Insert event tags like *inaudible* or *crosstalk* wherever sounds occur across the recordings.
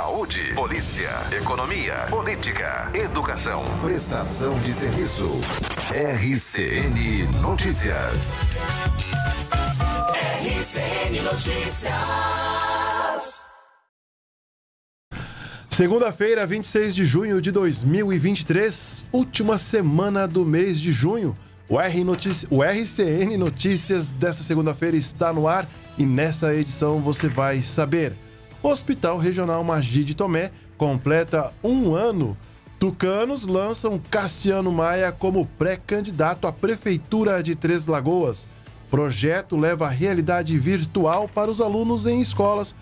saúde, polícia, economia, política, educação, prestação de serviço. RCN Notícias. RCN Notícias. Segunda-feira, 26 de junho de 2023, última semana do mês de junho. O, R o RCN Notícias desta segunda-feira está no ar e nessa edição você vai saber. Hospital Regional Margi de Tomé completa um ano. Tucanos lançam Cassiano Maia como pré-candidato à Prefeitura de Três Lagoas. Projeto leva realidade virtual para os alunos em escolas.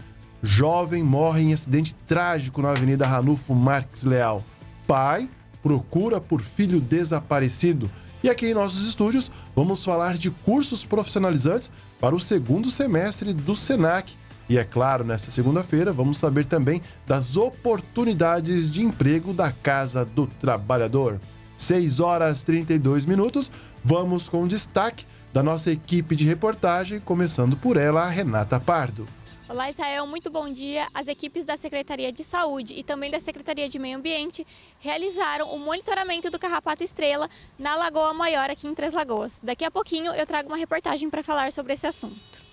Jovem morre em acidente trágico na Avenida Ranulfo Marques Leal. Pai procura por filho desaparecido. E aqui em nossos estúdios vamos falar de cursos profissionalizantes para o segundo semestre do SENAC e é claro, nesta segunda-feira vamos saber também das oportunidades de emprego da Casa do Trabalhador. 6 horas 32 minutos, vamos com o destaque da nossa equipe de reportagem, começando por ela, a Renata Pardo. Olá, Israel, muito bom dia. As equipes da Secretaria de Saúde e também da Secretaria de Meio Ambiente realizaram o monitoramento do carrapato estrela na Lagoa Maior, aqui em Três Lagoas. Daqui a pouquinho eu trago uma reportagem para falar sobre esse assunto.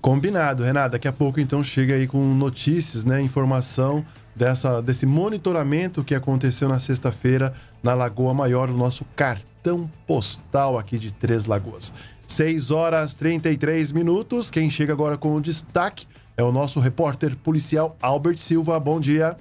Combinado, Renato. Daqui a pouco, então, chega aí com notícias, né? Informação dessa, desse monitoramento que aconteceu na sexta-feira na Lagoa Maior, o nosso cartão postal aqui de Três Lagoas. 6 horas 33 minutos. Quem chega agora com o destaque é o nosso repórter policial Albert Silva. Bom dia.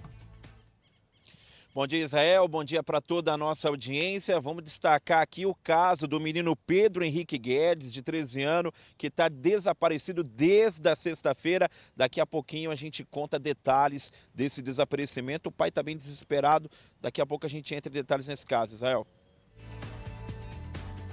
Bom dia, Israel. Bom dia para toda a nossa audiência. Vamos destacar aqui o caso do menino Pedro Henrique Guedes, de 13 anos, que está desaparecido desde a sexta-feira. Daqui a pouquinho a gente conta detalhes desse desaparecimento. O pai está bem desesperado. Daqui a pouco a gente entra em detalhes nesse caso, Israel.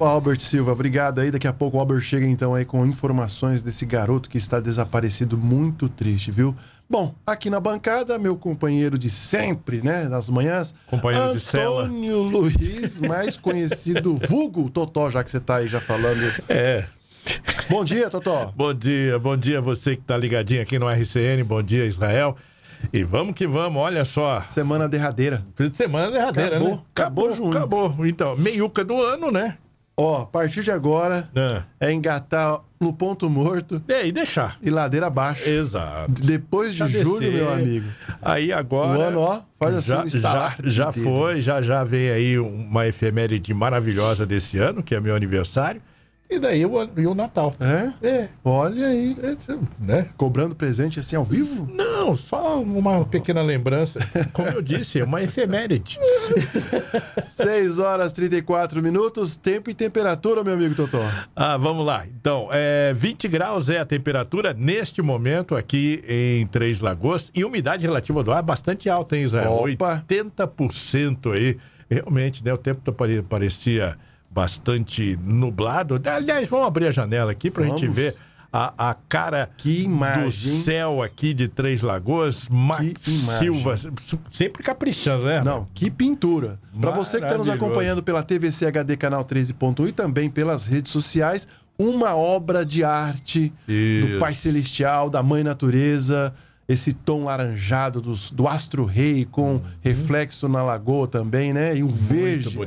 O Albert Silva, obrigado aí. Daqui a pouco o Albert chega então aí com informações desse garoto que está desaparecido, muito triste, viu? Bom, aqui na bancada, meu companheiro de sempre, né, nas manhãs, companheiro Antônio de cela. Antônio Luiz, mais conhecido *laughs* vulgo Totó, já que você está aí já falando. É. Bom dia, Totó. bom dia, bom dia você que está ligadinho aqui no RCN, bom dia, Israel. E vamos que vamos, olha só. Semana derradeira. Semana derradeira, né? acabou, né? Acabou, acabou junho. Acabou. Então, meiuca do ano, né? Ó, a partir de agora é, é engatar no ponto morto. É, e deixar. E ladeira abaixo. Exato. Depois de já julho, descer. meu amigo. Aí agora. O ano, ó, faz já, assim, já, já foi, já já vem aí uma efeméride maravilhosa desse ano, que é meu aniversário. E daí o, e o Natal. É? é? Olha aí. É, né? Cobrando presente assim ao vivo? Não, não, só uma pequena lembrança. Como eu disse, é uma efeméride. 6 *laughs* horas 34 minutos, tempo e temperatura, meu amigo Totó. Ah, vamos lá. Então, é, 20 graus é a temperatura neste momento aqui em Três Lagoas e umidade relativa do ar bastante alta, hein, Israel? Opa. 80% aí. Realmente, né? O tempo tá parecia bastante nublado. Aliás, vamos abrir a janela aqui para a gente ver a, a cara do céu aqui de Três Lagoas. Max Silva, sempre caprichando, né? Não, que pintura. Para você que está nos acompanhando pela TVC HD Canal 13.1 e também pelas redes sociais, uma obra de arte Isso. do Pai Celestial, da Mãe Natureza esse tom laranjado do astro rei com uhum. reflexo na lagoa também, né? E um Muito verde.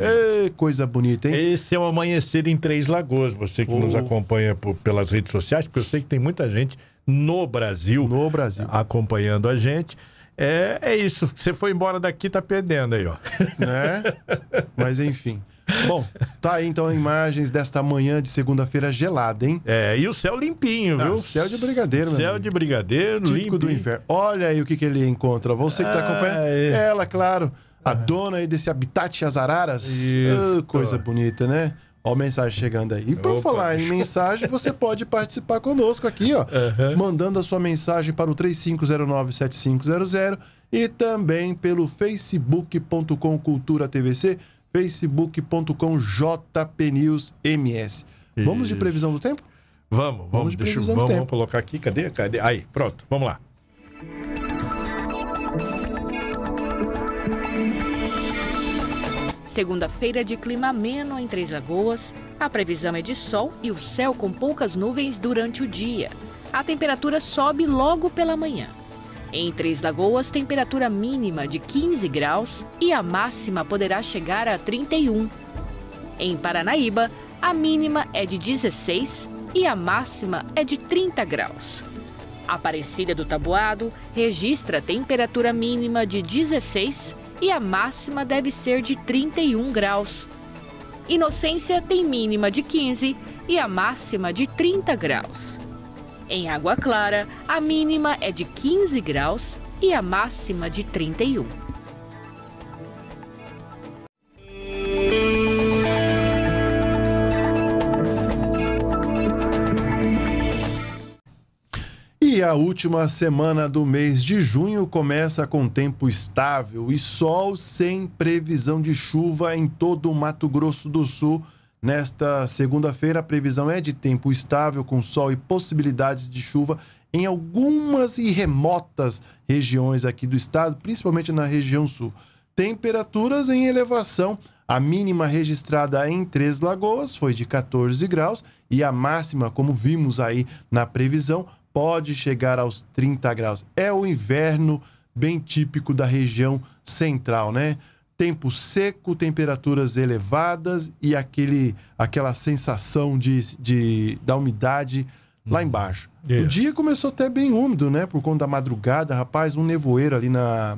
Ei, coisa bonita, hein? Esse é o amanhecer em Três Lagoas. Você que oh. nos acompanha por, pelas redes sociais, porque eu sei que tem muita gente no Brasil, no Brasil. acompanhando a gente. É, é isso. Você foi embora daqui, tá perdendo aí, ó. Né? *laughs* Mas enfim. Bom, tá aí então imagens desta manhã de segunda-feira gelada, hein? É, e o céu limpinho, ah, viu? Ah, céu de brigadeiro, Céu amigo. de brigadeiro, Típico limpinho. do inferno. Olha aí o que, que ele encontra. Você que tá ah, acompanhando. Ah, é. Ela, claro. A dona aí desse habitat as araras. Oh, coisa bonita, né? Ó, mensagem chegando aí. E para Opa. falar em mensagem, você pode participar conosco aqui, ó. Uhum. Mandando a sua mensagem para o 3509-7500 e também pelo facebook.com Cultura TVC facebook.com jpnewsms. Vamos de previsão do tempo? Vamos, vamos, vamos de deixa, previsão vamos, do tempo. vamos colocar aqui, cadê? Cadê? Aí, pronto, vamos lá. Segunda-feira de clima ameno em Três Lagoas. A previsão é de sol e o céu com poucas nuvens durante o dia. A temperatura sobe logo pela manhã. Em Três Lagoas, temperatura mínima de 15 graus e a máxima poderá chegar a 31. Em Paranaíba, a mínima é de 16 e a máxima é de 30 graus. Aparecida do Tabuado registra temperatura mínima de 16 e a máxima deve ser de 31 graus. Inocência tem mínima de 15 e a máxima de 30 graus. Em Água Clara, a mínima é de 15 graus e a máxima de 31. E a última semana do mês de junho começa com tempo estável e sol sem previsão de chuva em todo o Mato Grosso do Sul Nesta segunda-feira, a previsão é de tempo estável, com sol e possibilidades de chuva em algumas e remotas regiões aqui do estado, principalmente na região sul. Temperaturas em elevação. A mínima registrada em Três Lagoas foi de 14 graus e a máxima, como vimos aí na previsão, pode chegar aos 30 graus. É o inverno bem típico da região central, né? tempo seco, temperaturas elevadas e aquele, aquela sensação de, de, da umidade hum. lá uhum. embaixo. Yeah. O é. dia começou até bem úmido, né? Por conta da madrugada, rapaz, um nevoeiro ali na,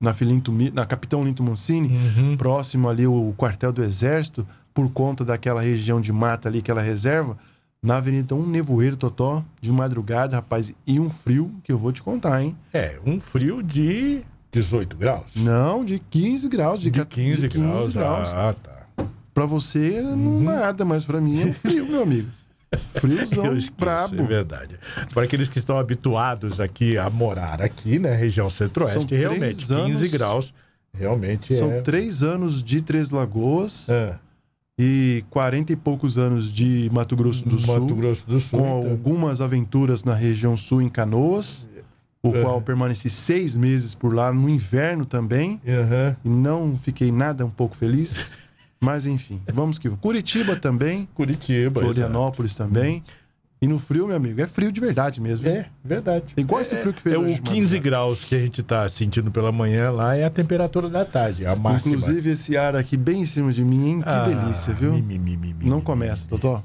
na, Filinto, na Capitão Linto Mancini, uhum. próximo ali o quartel do Exército, por conta daquela região de mata ali, que ela reserva. Na avenida, um nevoeiro, Totó, de madrugada, rapaz, e um frio que eu vou te contar, hein? É, um frio de 18 graus? Não, de 15 graus. De, de 15, de 15 graus. Ah, graus. Ah, tá. Pra você, uhum. nada, mas pra mim é frio, meu amigo. *laughs* Friozão esqueço, brabo. É verdade. Para aqueles que estão habituados aqui a morar aqui, né? Região Centro-Oeste, realmente, anos, 15 graus, realmente São é... três anos de Três Lagoas é. e 40 e poucos anos de Mato Grosso do Mato Sul. Mato Grosso do Sul. Com então. algumas aventuras na região sul, em Canoas o uhum. qual permaneci seis meses por lá no inverno também. Uhum. E não fiquei nada um pouco feliz. *laughs* Mas enfim, vamos que vamos. Curitiba também. Curitiba. Florianópolis exato. também. E no frio, meu amigo, é frio de verdade mesmo. É, verdade. É igual esse é, frio que fez É, hoje, o 15 graus que a gente está sentindo pela manhã lá é a temperatura da tarde, a máxima. Inclusive esse ar aqui bem em cima de mim, hein? Que ah, delícia, viu? Mi, mi, mi, não começa, Totó.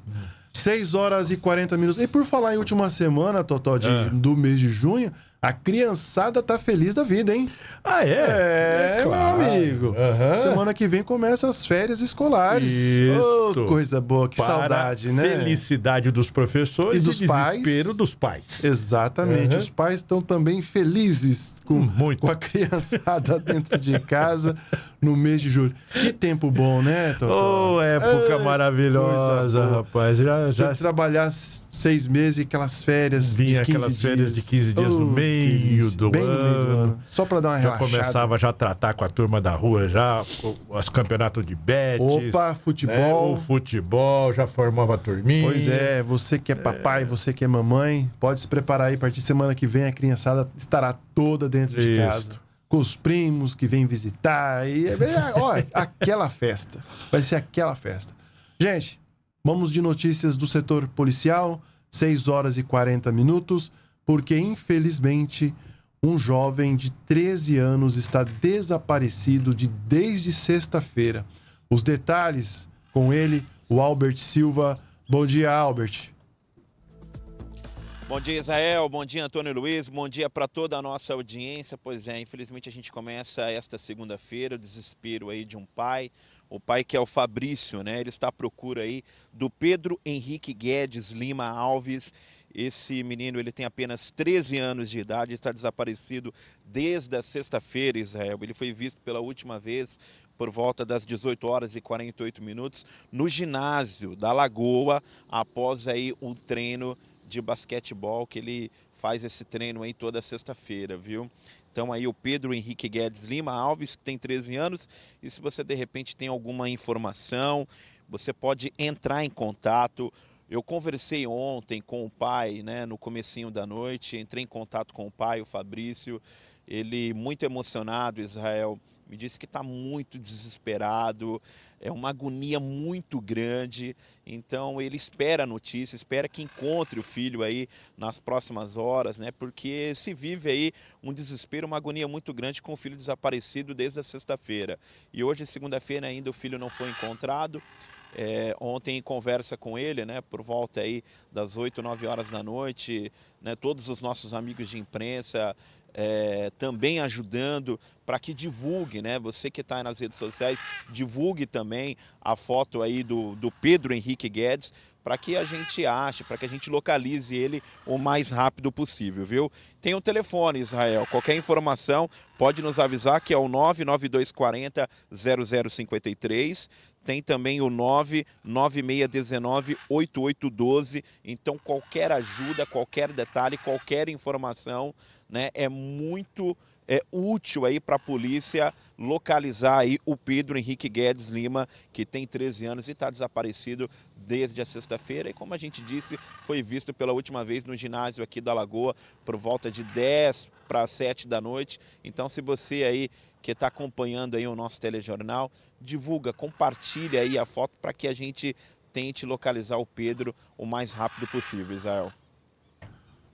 6 horas e 40 minutos. E por falar em última semana, Totó, de, ah. do mês de junho, a criançada tá feliz da vida, hein? Ah, é? É, é claro. meu amigo. Uhum. Semana que vem começa as férias escolares. Isso. Oh, coisa boa, que Para saudade, né? Felicidade dos professores e, dos e pais. desespero dos pais. Exatamente. Uhum. Os pais estão também felizes com, Muito. com a criançada *laughs* dentro de casa no mês de julho. Que tempo bom, né, Totó? Oh, época é, maravilhosa, rapaz. Já, Se trabalhar seis meses e aquelas férias. Vinha aquelas dias. férias de 15 dias oh. no mês Meio do bem ano, no meio do ano. Só para dar uma já relaxada. Já começava já a tratar com a turma da rua, já os campeonatos de bets. Opa, futebol. Né? O futebol, já formava a turminha. Pois é, você que é papai, é... você que é mamãe, pode se preparar aí. A partir de semana que vem a criançada estará toda dentro Isso. de casa. Com os primos que vêm visitar. E, olha é ah, *laughs* aquela festa. Vai ser aquela festa. Gente, vamos de notícias do setor policial. 6 horas e 40 minutos porque infelizmente um jovem de 13 anos está desaparecido de desde sexta-feira. Os detalhes com ele, o Albert Silva. Bom dia, Albert. Bom dia, Israel. Bom dia, Antônio Luiz. Bom dia para toda a nossa audiência. Pois é, infelizmente a gente começa esta segunda-feira o desespero aí de um pai, o pai que é o Fabrício, né? Ele está à procura aí do Pedro Henrique Guedes Lima Alves. Esse menino ele tem apenas 13 anos de idade, está desaparecido desde a sexta-feira, Israel. Ele foi visto pela última vez por volta das 18 horas e 48 minutos no ginásio da Lagoa, após aí um treino de basquetebol que ele faz esse treino aí toda sexta-feira, viu? Então aí o Pedro Henrique Guedes Lima Alves, que tem 13 anos, e se você de repente tem alguma informação, você pode entrar em contato eu conversei ontem com o pai, né, no comecinho da noite, entrei em contato com o pai, o Fabrício. Ele muito emocionado, Israel, me disse que está muito desesperado, é uma agonia muito grande. Então ele espera a notícia, espera que encontre o filho aí nas próximas horas, né? Porque se vive aí um desespero, uma agonia muito grande com o filho desaparecido desde a sexta-feira. E hoje, segunda-feira, ainda o filho não foi encontrado. É, ontem, em conversa com ele, né, por volta aí das 8, 9 horas da noite, né, todos os nossos amigos de imprensa é, também ajudando para que divulgue, né? Você que está nas redes sociais, divulgue também a foto aí do, do Pedro Henrique Guedes para que a gente ache, para que a gente localize ele o mais rápido possível, viu? Tem um telefone, Israel. Qualquer informação pode nos avisar que é o 99240 0053 tem também o 996198812. Então, qualquer ajuda, qualquer detalhe, qualquer informação né, é muito é útil aí para a polícia localizar aí o Pedro Henrique Guedes Lima, que tem 13 anos e está desaparecido desde a sexta-feira. E como a gente disse, foi visto pela última vez no ginásio aqui da Lagoa por volta de 10 para 7 da noite. Então, se você aí que está acompanhando aí o nosso telejornal, divulga, compartilha aí a foto para que a gente tente localizar o Pedro o mais rápido possível, Israel.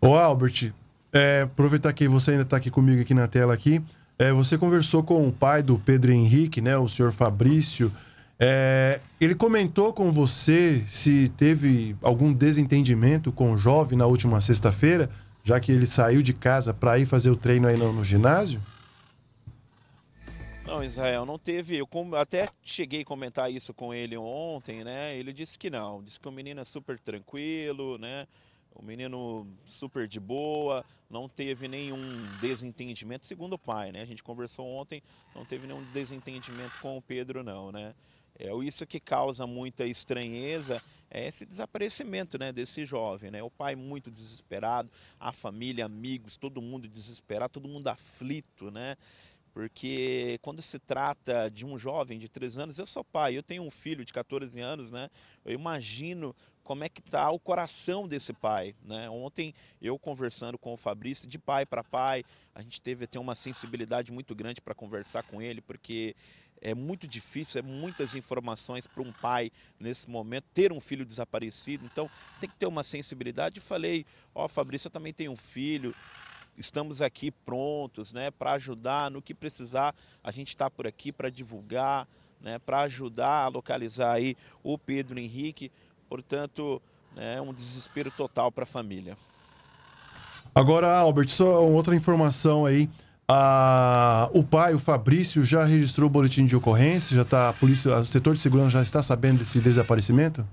Ô Albert, é, aproveitar que você ainda está aqui comigo aqui na tela aqui, é, você conversou com o pai do Pedro Henrique, né, o senhor Fabrício, é, ele comentou com você se teve algum desentendimento com o jovem na última sexta-feira, já que ele saiu de casa para ir fazer o treino aí no, no ginásio? Não, Israel não teve. Eu até cheguei a comentar isso com ele ontem, né? Ele disse que não. Disse que o menino é super tranquilo, né? O menino super de boa, não teve nenhum desentendimento, segundo o pai, né? A gente conversou ontem, não teve nenhum desentendimento com o Pedro, não, né? É isso que causa muita estranheza, é esse desaparecimento, né, desse jovem, né? O pai muito desesperado, a família, amigos, todo mundo desesperado, todo mundo aflito, né? Porque quando se trata de um jovem de 3 anos, eu sou pai, eu tenho um filho de 14 anos, né? Eu imagino como é que está o coração desse pai, né? Ontem eu conversando com o Fabrício de pai para pai, a gente teve até uma sensibilidade muito grande para conversar com ele, porque é muito difícil, é muitas informações para um pai nesse momento ter um filho desaparecido. Então, tem que ter uma sensibilidade. falei, ó, oh, Fabrício, eu também tenho um filho, estamos aqui prontos né, para ajudar no que precisar. A gente está por aqui para divulgar, né, para ajudar a localizar aí o Pedro Henrique. Portanto, é né, um desespero total para a família. Agora, Albert, só outra informação aí. Ah, o pai, o Fabrício, já registrou o boletim de ocorrência? Já tá, a polícia, o setor de segurança já está sabendo desse desaparecimento?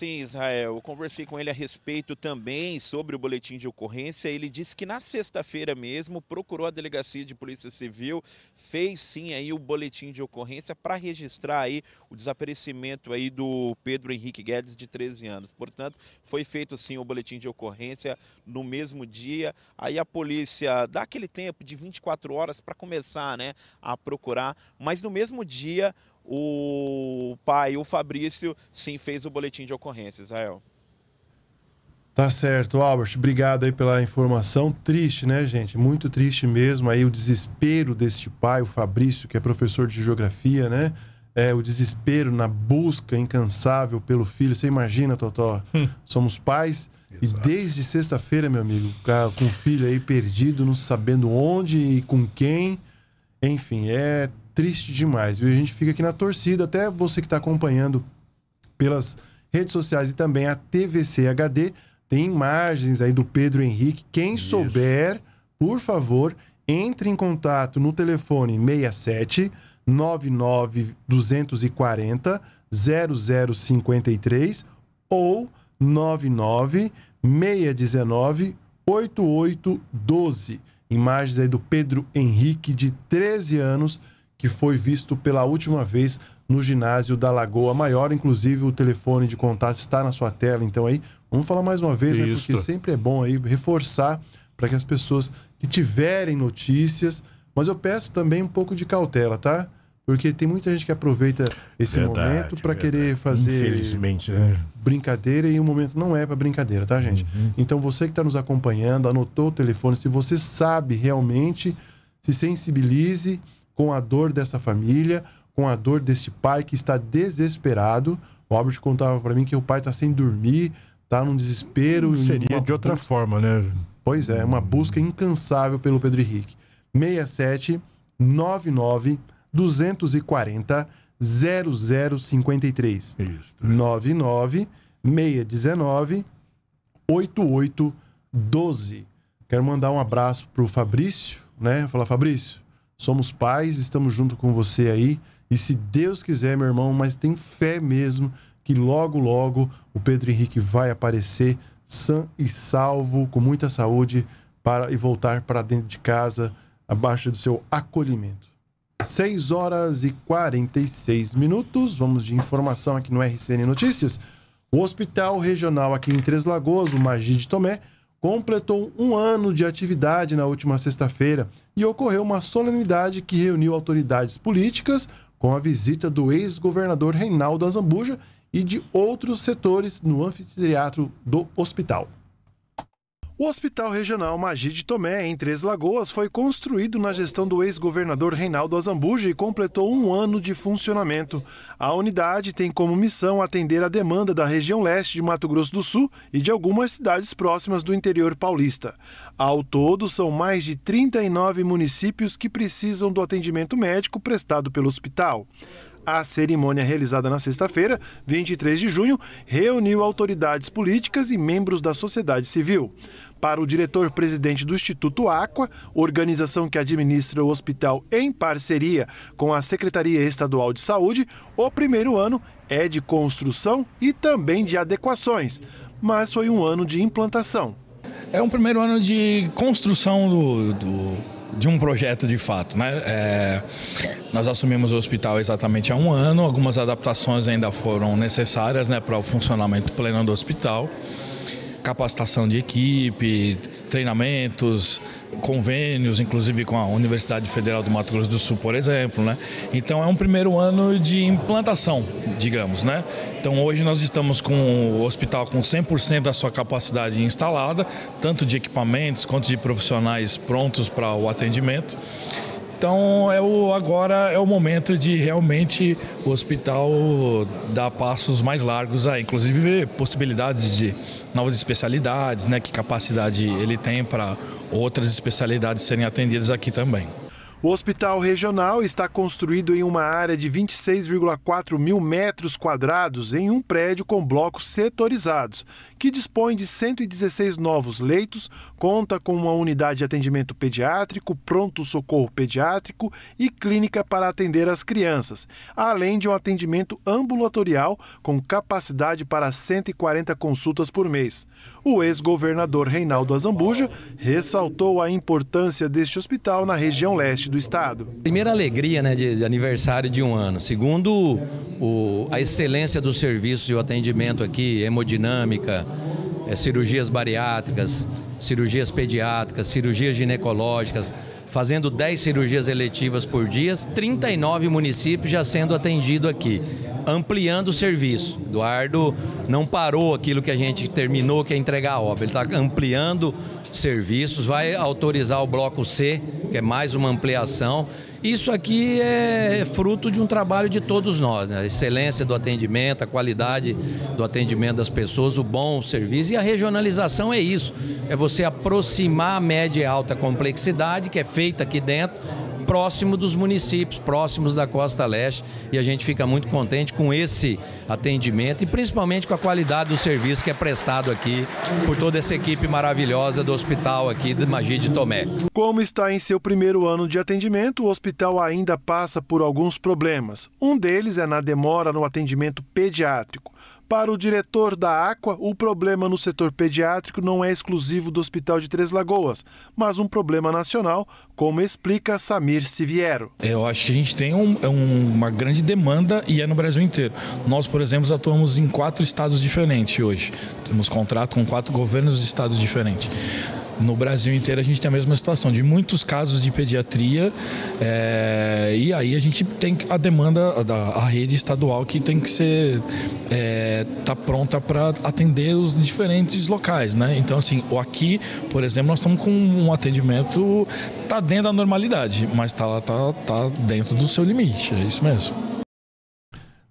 Sim, Israel. Eu conversei com ele a respeito também sobre o boletim de ocorrência. Ele disse que na sexta-feira mesmo procurou a delegacia de polícia civil, fez sim aí o boletim de ocorrência para registrar aí o desaparecimento aí do Pedro Henrique Guedes de 13 anos. Portanto, foi feito sim o boletim de ocorrência no mesmo dia. Aí a polícia dá aquele tempo de 24 horas para começar, né, a procurar, mas no mesmo dia o pai, o Fabrício, sim, fez o boletim de ocorrência, Israel. Tá certo, Albert. Obrigado aí pela informação. Triste, né, gente? Muito triste mesmo aí o desespero deste pai, o Fabrício, que é professor de geografia, né? É, o desespero na busca incansável pelo filho. Você imagina, Totó? Hum. Somos pais. Exato. E desde sexta-feira, meu amigo, com o filho aí perdido, não sabendo onde e com quem. Enfim, é triste demais, viu? A gente fica aqui na torcida, até você que está acompanhando pelas redes sociais e também a TVC HD, tem imagens aí do Pedro Henrique. Quem Isso. souber, por favor, entre em contato no telefone 67 99 240 0053 ou 99 619 8812. Imagens aí do Pedro Henrique de 13 anos que foi visto pela última vez no ginásio da Lagoa Maior. Inclusive, o telefone de contato está na sua tela, então aí vamos falar mais uma vez, né, porque sempre é bom aí reforçar para que as pessoas que tiverem notícias, mas eu peço também um pouco de cautela, tá? Porque tem muita gente que aproveita esse verdade, momento para querer fazer Infelizmente, né? brincadeira e o momento não é para brincadeira, tá, gente? Uhum. Então você que está nos acompanhando, anotou o telefone, se você sabe realmente, se sensibilize com a dor dessa família, com a dor deste pai que está desesperado. O Albert contava para mim que o pai está sem dormir, está num desespero. Seria uma... de outra forma, né? Pois é, uma busca incansável pelo Pedro Henrique. 67 99 240 0053. Isso. 99 619 8812. Quero mandar um abraço para o Fabrício, né? Falar, Fabrício, Somos pais, estamos junto com você aí. E se Deus quiser, meu irmão, mas tem fé mesmo que logo, logo o Pedro Henrique vai aparecer sã e salvo, com muita saúde, para e voltar para dentro de casa, abaixo do seu acolhimento. 6 horas e 46 minutos. Vamos de informação aqui no RCN Notícias. O Hospital Regional aqui em Três Lagoas, o Magi de Tomé, completou um ano de atividade na última sexta-feira e ocorreu uma solenidade que reuniu autoridades políticas com a visita do ex-governador Reinaldo Azambuja e de outros setores no anfiteatro do hospital. O Hospital Regional Magi de Tomé, em Três Lagoas, foi construído na gestão do ex-governador Reinaldo Azambuja e completou um ano de funcionamento. A unidade tem como missão atender a demanda da região leste de Mato Grosso do Sul e de algumas cidades próximas do interior paulista. Ao todo, são mais de 39 municípios que precisam do atendimento médico prestado pelo hospital. A cerimônia realizada na sexta-feira, 23 de junho, reuniu autoridades políticas e membros da sociedade civil para o diretor-presidente do Instituto Aqua, organização que administra o hospital em parceria com a Secretaria Estadual de Saúde, o primeiro ano é de construção e também de adequações, mas foi um ano de implantação. É um primeiro ano de construção do, do de um projeto de fato, né? É, nós assumimos o hospital exatamente há um ano, algumas adaptações ainda foram necessárias né, para o funcionamento pleno do hospital capacitação de equipe, treinamentos, convênios, inclusive com a Universidade Federal do Mato Grosso do Sul, por exemplo, né? Então é um primeiro ano de implantação, digamos, né? Então hoje nós estamos com o hospital com 100% da sua capacidade instalada, tanto de equipamentos quanto de profissionais prontos para o atendimento. Então é o, agora é o momento de realmente o hospital dar passos mais largos aí, inclusive possibilidades de novas especialidades, né? Que capacidade ele tem para outras especialidades serem atendidas aqui também. O hospital regional está construído em uma área de 26,4 mil metros quadrados em um prédio com blocos setorizados, que dispõe de 116 novos leitos, conta com uma unidade de atendimento pediátrico, pronto-socorro pediátrico e clínica para atender as crianças, além de um atendimento ambulatorial com capacidade para 140 consultas por mês. O ex-governador Reinaldo Azambuja ressaltou a importância deste hospital na região leste do Estado? Primeira alegria né, de, de aniversário de um ano. Segundo, o, a excelência do serviço e o atendimento aqui, hemodinâmica, é, cirurgias bariátricas, cirurgias pediátricas, cirurgias ginecológicas, fazendo 10 cirurgias eletivas por dia, 39 municípios já sendo atendido aqui, ampliando o serviço. Eduardo não parou aquilo que a gente terminou, que é entregar a obra, ele está ampliando serviços, vai autorizar o bloco C, que é mais uma ampliação. Isso aqui é fruto de um trabalho de todos nós, né? a excelência do atendimento, a qualidade do atendimento das pessoas, o bom serviço e a regionalização é isso, é você aproximar a média e alta complexidade que é feita aqui dentro próximo dos municípios, próximos da Costa Leste, e a gente fica muito contente com esse atendimento e principalmente com a qualidade do serviço que é prestado aqui por toda essa equipe maravilhosa do hospital aqui de Magi de Tomé. Como está em seu primeiro ano de atendimento, o hospital ainda passa por alguns problemas. Um deles é na demora no atendimento pediátrico. Para o diretor da Aqua, o problema no setor pediátrico não é exclusivo do Hospital de Três Lagoas, mas um problema nacional como explica Samir Siviero. É, eu acho que a gente tem um, é um, uma grande demanda e é no Brasil inteiro. Nós, por exemplo, atuamos em quatro estados diferentes hoje. Temos contrato com quatro governos de estados diferentes no Brasil inteiro a gente tem a mesma situação de muitos casos de pediatria é, e aí a gente tem a demanda da a rede estadual que tem que ser é, tá pronta para atender os diferentes locais, né? Então assim, o aqui, por exemplo, nós estamos com um atendimento tá dentro da normalidade, mas tá, tá, tá dentro do seu limite, é isso mesmo.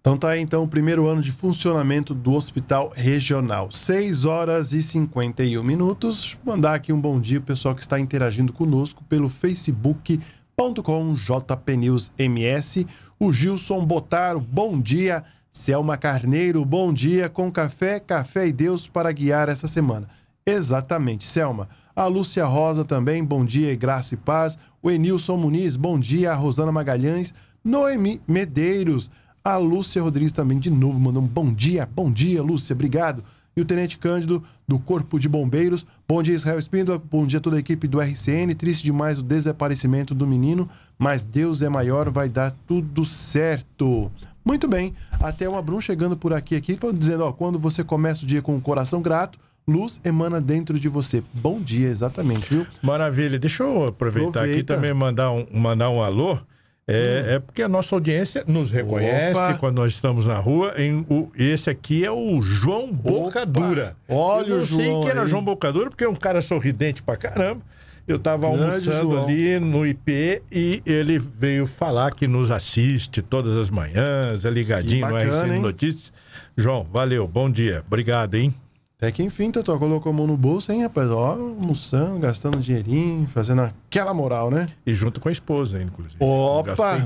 Então tá aí, então, o primeiro ano de funcionamento do Hospital Regional. 6 horas e 51 minutos. mandar aqui um bom dia pro pessoal que está interagindo conosco pelo facebook.com jpnewsms. O Gilson Botaro, bom dia. Selma Carneiro, bom dia. Com café, café e Deus para guiar essa semana. Exatamente, Selma. A Lúcia Rosa também, bom dia, graça e paz. O Enilson Muniz, bom dia. A Rosana Magalhães, Noemi Medeiros. A Lúcia Rodrigues também, de novo, mandou um bom dia. Bom dia, Lúcia, obrigado. E o Tenente Cândido, do Corpo de Bombeiros. Bom dia, Israel Espíndola. Bom dia a toda a equipe do RCN. Triste demais o desaparecimento do menino, mas Deus é maior, vai dar tudo certo. Muito bem, até o Abrun chegando por aqui, aqui dizendo, ó, quando você começa o dia com o coração grato, Luz emana dentro de você. Bom dia, exatamente, viu? Maravilha. Deixa eu aproveitar Aproveita. aqui também mandar um, mandar um alô. É, hum. é porque a nossa audiência nos reconhece Opa. quando nós estamos na rua. Em, o, esse aqui é o João Bocadura. Olha, eu não João, sei que era hein? João Bocadura, porque é um cara sorridente pra caramba. Eu estava almoçando ali no IP e ele veio falar que nos assiste todas as manhãs, é ligadinho bacana, no RC Notícias. João, valeu, bom dia. Obrigado, hein? Até que enfim, Totó colocou a mão no bolso, hein, rapaz? Ó, almoçando, gastando dinheirinho, fazendo aquela moral, né? E junto com a esposa, hein, inclusive. Opa!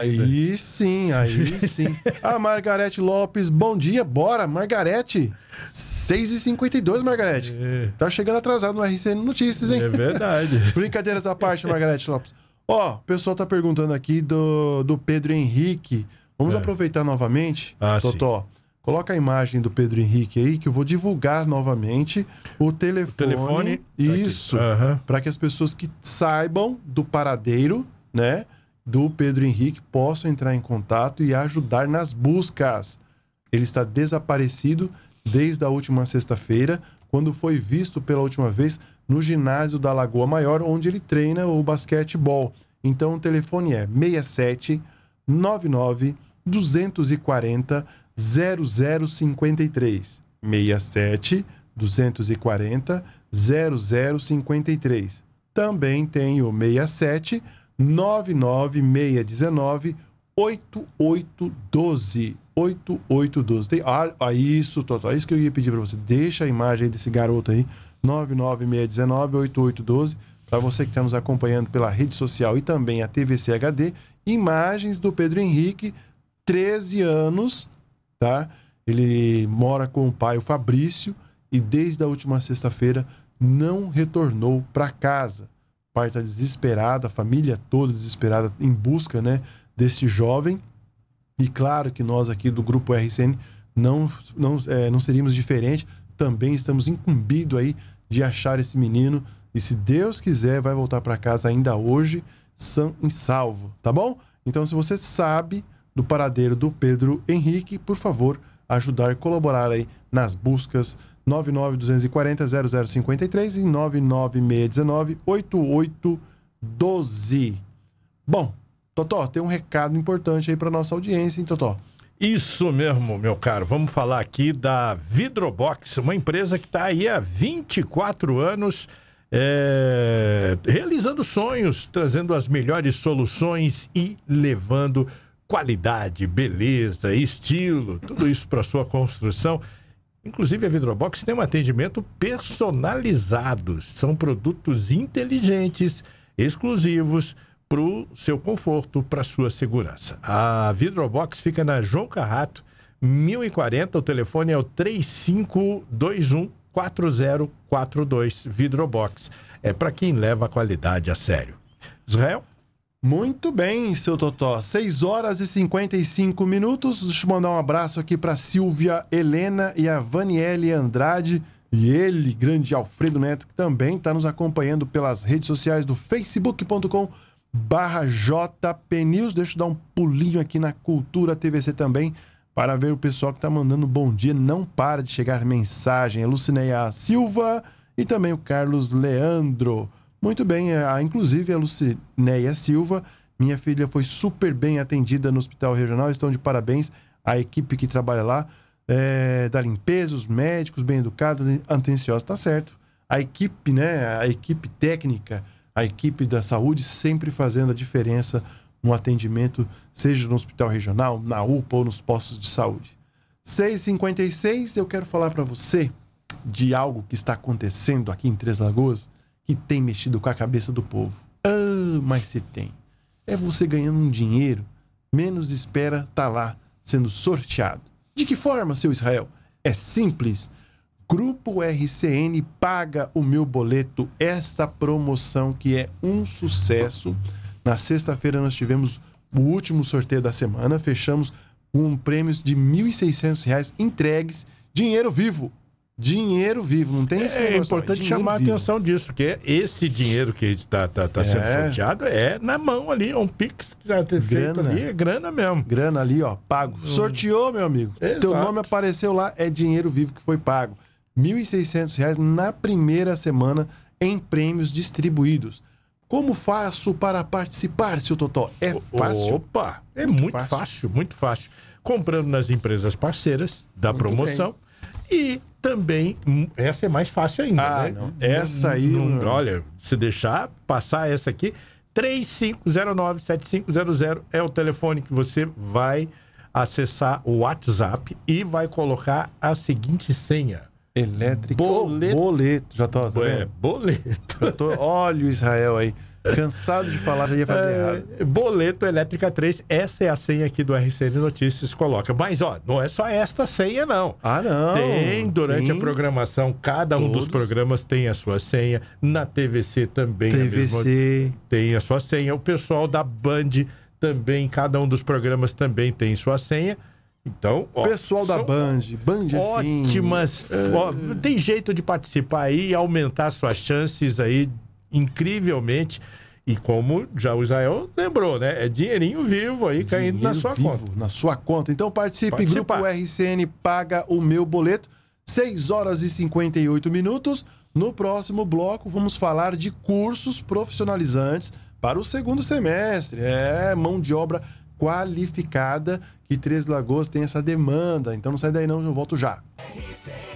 Aí sim, aí *laughs* sim. A ah, Margarete Lopes, bom dia, bora, Margarete! 6h52, Margarete. É. Tá chegando atrasado no RCN Notícias, hein? É verdade. *laughs* Brincadeiras à parte, Margarete Lopes. Ó, o pessoal tá perguntando aqui do, do Pedro Henrique. Vamos é. aproveitar novamente, ah, Totó. Sim Coloca a imagem do Pedro Henrique aí, que eu vou divulgar novamente o telefone. O telefone. Tá Isso. Uhum. Para que as pessoas que saibam do paradeiro, né? Do Pedro Henrique possam entrar em contato e ajudar nas buscas. Ele está desaparecido desde a última sexta-feira, quando foi visto pela última vez no ginásio da Lagoa Maior, onde ele treina o basquetebol. Então o telefone é 67 99 240 0053 67 240 0053. Também tem o 67 99619 8812. 8812. Tem, ah, ah, isso, Totó. É isso que eu ia pedir para você. Deixa a imagem aí desse garoto aí. 99619 8812. Para você que está nos acompanhando pela rede social e também a TVCHD. imagens do Pedro Henrique, 13 anos, tá? Ele mora com o pai, o Fabrício, e desde a última sexta-feira não retornou para casa. O pai está desesperado, a família toda desesperada em busca, né, deste jovem. E claro que nós aqui do grupo RCN não não, é, não seríamos diferentes Também estamos incumbidos aí de achar esse menino e se Deus quiser vai voltar para casa ainda hoje são em salvo, tá bom? Então se você sabe do paradeiro do Pedro Henrique. Por favor, ajudar e colaborar aí nas buscas 99240-0053 e 99619-8812. Bom, Totó, tem um recado importante aí para nossa audiência, hein, Totó? Isso mesmo, meu caro. Vamos falar aqui da Vidrobox, uma empresa que está aí há 24 anos é, realizando sonhos, trazendo as melhores soluções e levando qualidade, beleza, estilo, tudo isso para sua construção. Inclusive a Vidrobox tem um atendimento personalizado. São produtos inteligentes, exclusivos para o seu conforto, para sua segurança. A Vidrobox fica na João Carrato, 1040. O telefone é o 35214042. Vidrobox. É para quem leva a qualidade a sério. Israel? Muito bem, seu Totó. 6 horas e 55 minutos. Deixa eu mandar um abraço aqui para Silvia Helena e a Vaniele Andrade. E ele, grande Alfredo Neto, que também está nos acompanhando pelas redes sociais do facebook.com barra jpnews. Deixa eu dar um pulinho aqui na Cultura TVC também para ver o pessoal que está mandando bom dia. Não para de chegar mensagem. Alucinei a Silva e também o Carlos Leandro. Muito bem, é, a, inclusive a Lucinéia Silva, minha filha foi super bem atendida no Hospital Regional, estão de parabéns a equipe que trabalha lá, é, da limpeza, os médicos bem educados, atenciosos, tá certo. A equipe, né, a equipe técnica, a equipe da saúde sempre fazendo a diferença no atendimento, seja no hospital regional, na UPA ou nos postos de saúde. 6h56, eu quero falar para você de algo que está acontecendo aqui em Três Lagoas que tem mexido com a cabeça do povo. Ah, mas se tem. É você ganhando um dinheiro, menos espera tá lá sendo sorteado. De que forma, seu Israel? É simples. Grupo RCN paga o meu boleto. Essa promoção que é um sucesso. Na sexta-feira nós tivemos o último sorteio da semana, fechamos um prêmio de R$ 1.600 entregues, dinheiro vivo, Dinheiro vivo, não tem esse é negócio. É importante chamar vivo. a atenção disso, que esse dinheiro que está tá, tá, tá é. sendo sorteado é na mão ali, é um pix que já teve grana. feito ali, é grana mesmo. Grana ali, ó, pago. Hum. Sorteou, meu amigo. Exato. Teu nome apareceu lá, é dinheiro vivo que foi pago. R$ 1.600 na primeira semana em prêmios distribuídos. Como faço para participar, seu Totó? É fácil? Opa, é muito, muito fácil. fácil. muito fácil. Comprando nas empresas parceiras da muito promoção. Bem e também, hum, essa é mais fácil ainda, ah, né? Não, essa aí. Não, não, olha, se deixar passar essa aqui, 3509-7500 é o telefone que você vai acessar o WhatsApp e vai colocar a seguinte senha. elétrico Boleto. boleto. Já tô. Tá é, boleto. Tô, olha o Israel aí. Cansado de falar, já ia fazer é, errado. Boleto Elétrica 3, essa é a senha aqui do RCN Notícias coloca. Mas, ó, não é só esta senha, não. Ah, não. Tem, durante tem. a programação, cada Todos. um dos programas tem a sua senha. Na TVC também. TVC. A tem a sua senha. O pessoal da Band também, cada um dos programas também tem sua senha. Então, ó, pessoal da Band, Band é ótimas, é... ó, tem jeito de participar aí e aumentar suas chances aí incrivelmente. E como já o Israel lembrou, né? É dinheirinho vivo aí caindo na sua vivo, conta. Na sua conta. Então participe, Participar. Grupo RCN Paga o Meu Boleto. 6 horas e 58 minutos. No próximo bloco, vamos falar de cursos profissionalizantes para o segundo semestre. É, mão de obra qualificada que Três Lagoas tem essa demanda. Então não sai daí não, eu volto já. RCN.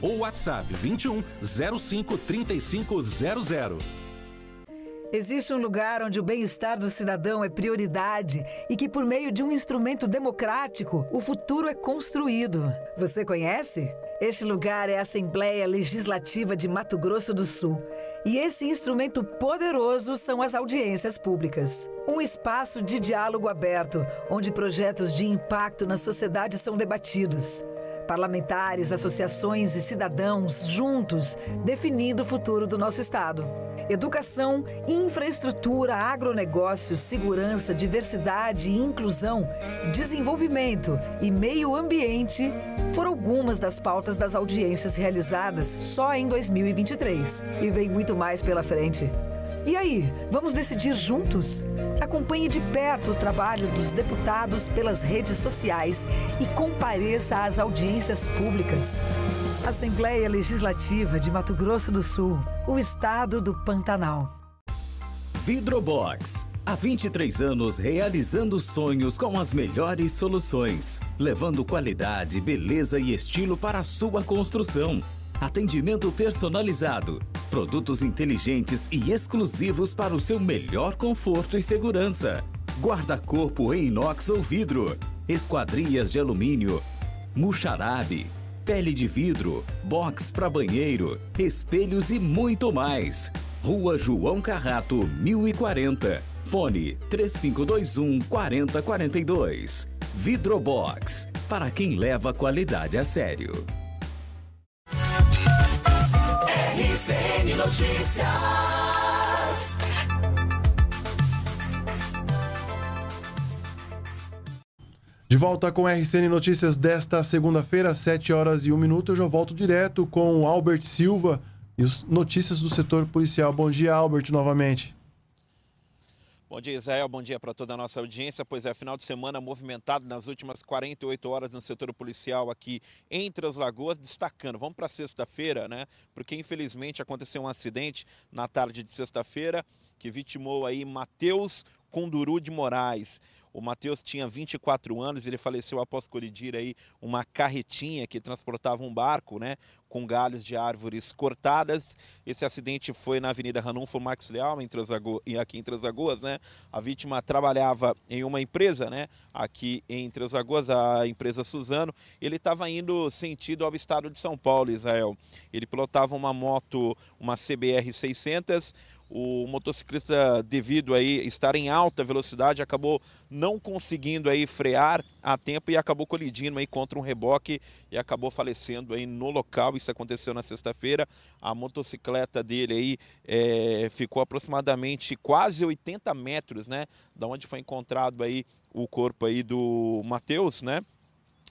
ou WhatsApp 21 05 3500. Existe um lugar onde o bem-estar do cidadão é prioridade e que, por meio de um instrumento democrático, o futuro é construído. Você conhece? Este lugar é a Assembleia Legislativa de Mato Grosso do Sul. E esse instrumento poderoso são as audiências públicas. Um espaço de diálogo aberto, onde projetos de impacto na sociedade são debatidos. Parlamentares, associações e cidadãos juntos definindo o futuro do nosso Estado. Educação, infraestrutura, agronegócios, segurança, diversidade e inclusão, desenvolvimento e meio ambiente foram algumas das pautas das audiências realizadas só em 2023. E vem muito mais pela frente. E aí, vamos decidir juntos? Acompanhe de perto o trabalho dos deputados pelas redes sociais e compareça às audiências públicas. Assembleia Legislativa de Mato Grosso do Sul, o estado do Pantanal. Vidrobox. Há 23 anos realizando sonhos com as melhores soluções, levando qualidade, beleza e estilo para a sua construção atendimento personalizado, produtos inteligentes e exclusivos para o seu melhor conforto e segurança, guarda-corpo em inox ou vidro, esquadrias de alumínio, muxarabe, pele de vidro, box para banheiro, espelhos e muito mais. Rua João Carrato, 1040. Fone 3521 4042. Vidrobox, para quem leva qualidade a sério. RCN Notícias. De volta com RCN Notícias desta segunda-feira, 7 horas e 1 minuto. Eu já volto direto com Albert Silva e as notícias do setor policial. Bom dia, Albert, novamente. Bom dia, Israel. Bom dia para toda a nossa audiência. Pois é, final de semana movimentado nas últimas 48 horas no setor policial aqui entre as lagoas, destacando. Vamos para sexta-feira, né? Porque infelizmente aconteceu um acidente na tarde de sexta-feira que vitimou aí Matheus Conduru de Moraes. O Matheus tinha 24 anos, ele faleceu após colidir aí uma carretinha que transportava um barco, né? Com galhos de árvores cortadas. Esse acidente foi na Avenida Ranulfo Max Leal, em aqui em Transagoas, né? A vítima trabalhava em uma empresa, né? Aqui em Transagoas, a empresa Suzano. Ele estava indo sentido ao estado de São Paulo, Israel. Ele pilotava uma moto, uma CBR 600 o motociclista, devido aí estar em alta velocidade, acabou não conseguindo aí frear a tempo e acabou colidindo aí contra um reboque e acabou falecendo aí no local. Isso aconteceu na sexta-feira. A motocicleta dele aí é, ficou aproximadamente quase 80 metros, né, da onde foi encontrado aí o corpo aí do Matheus, né?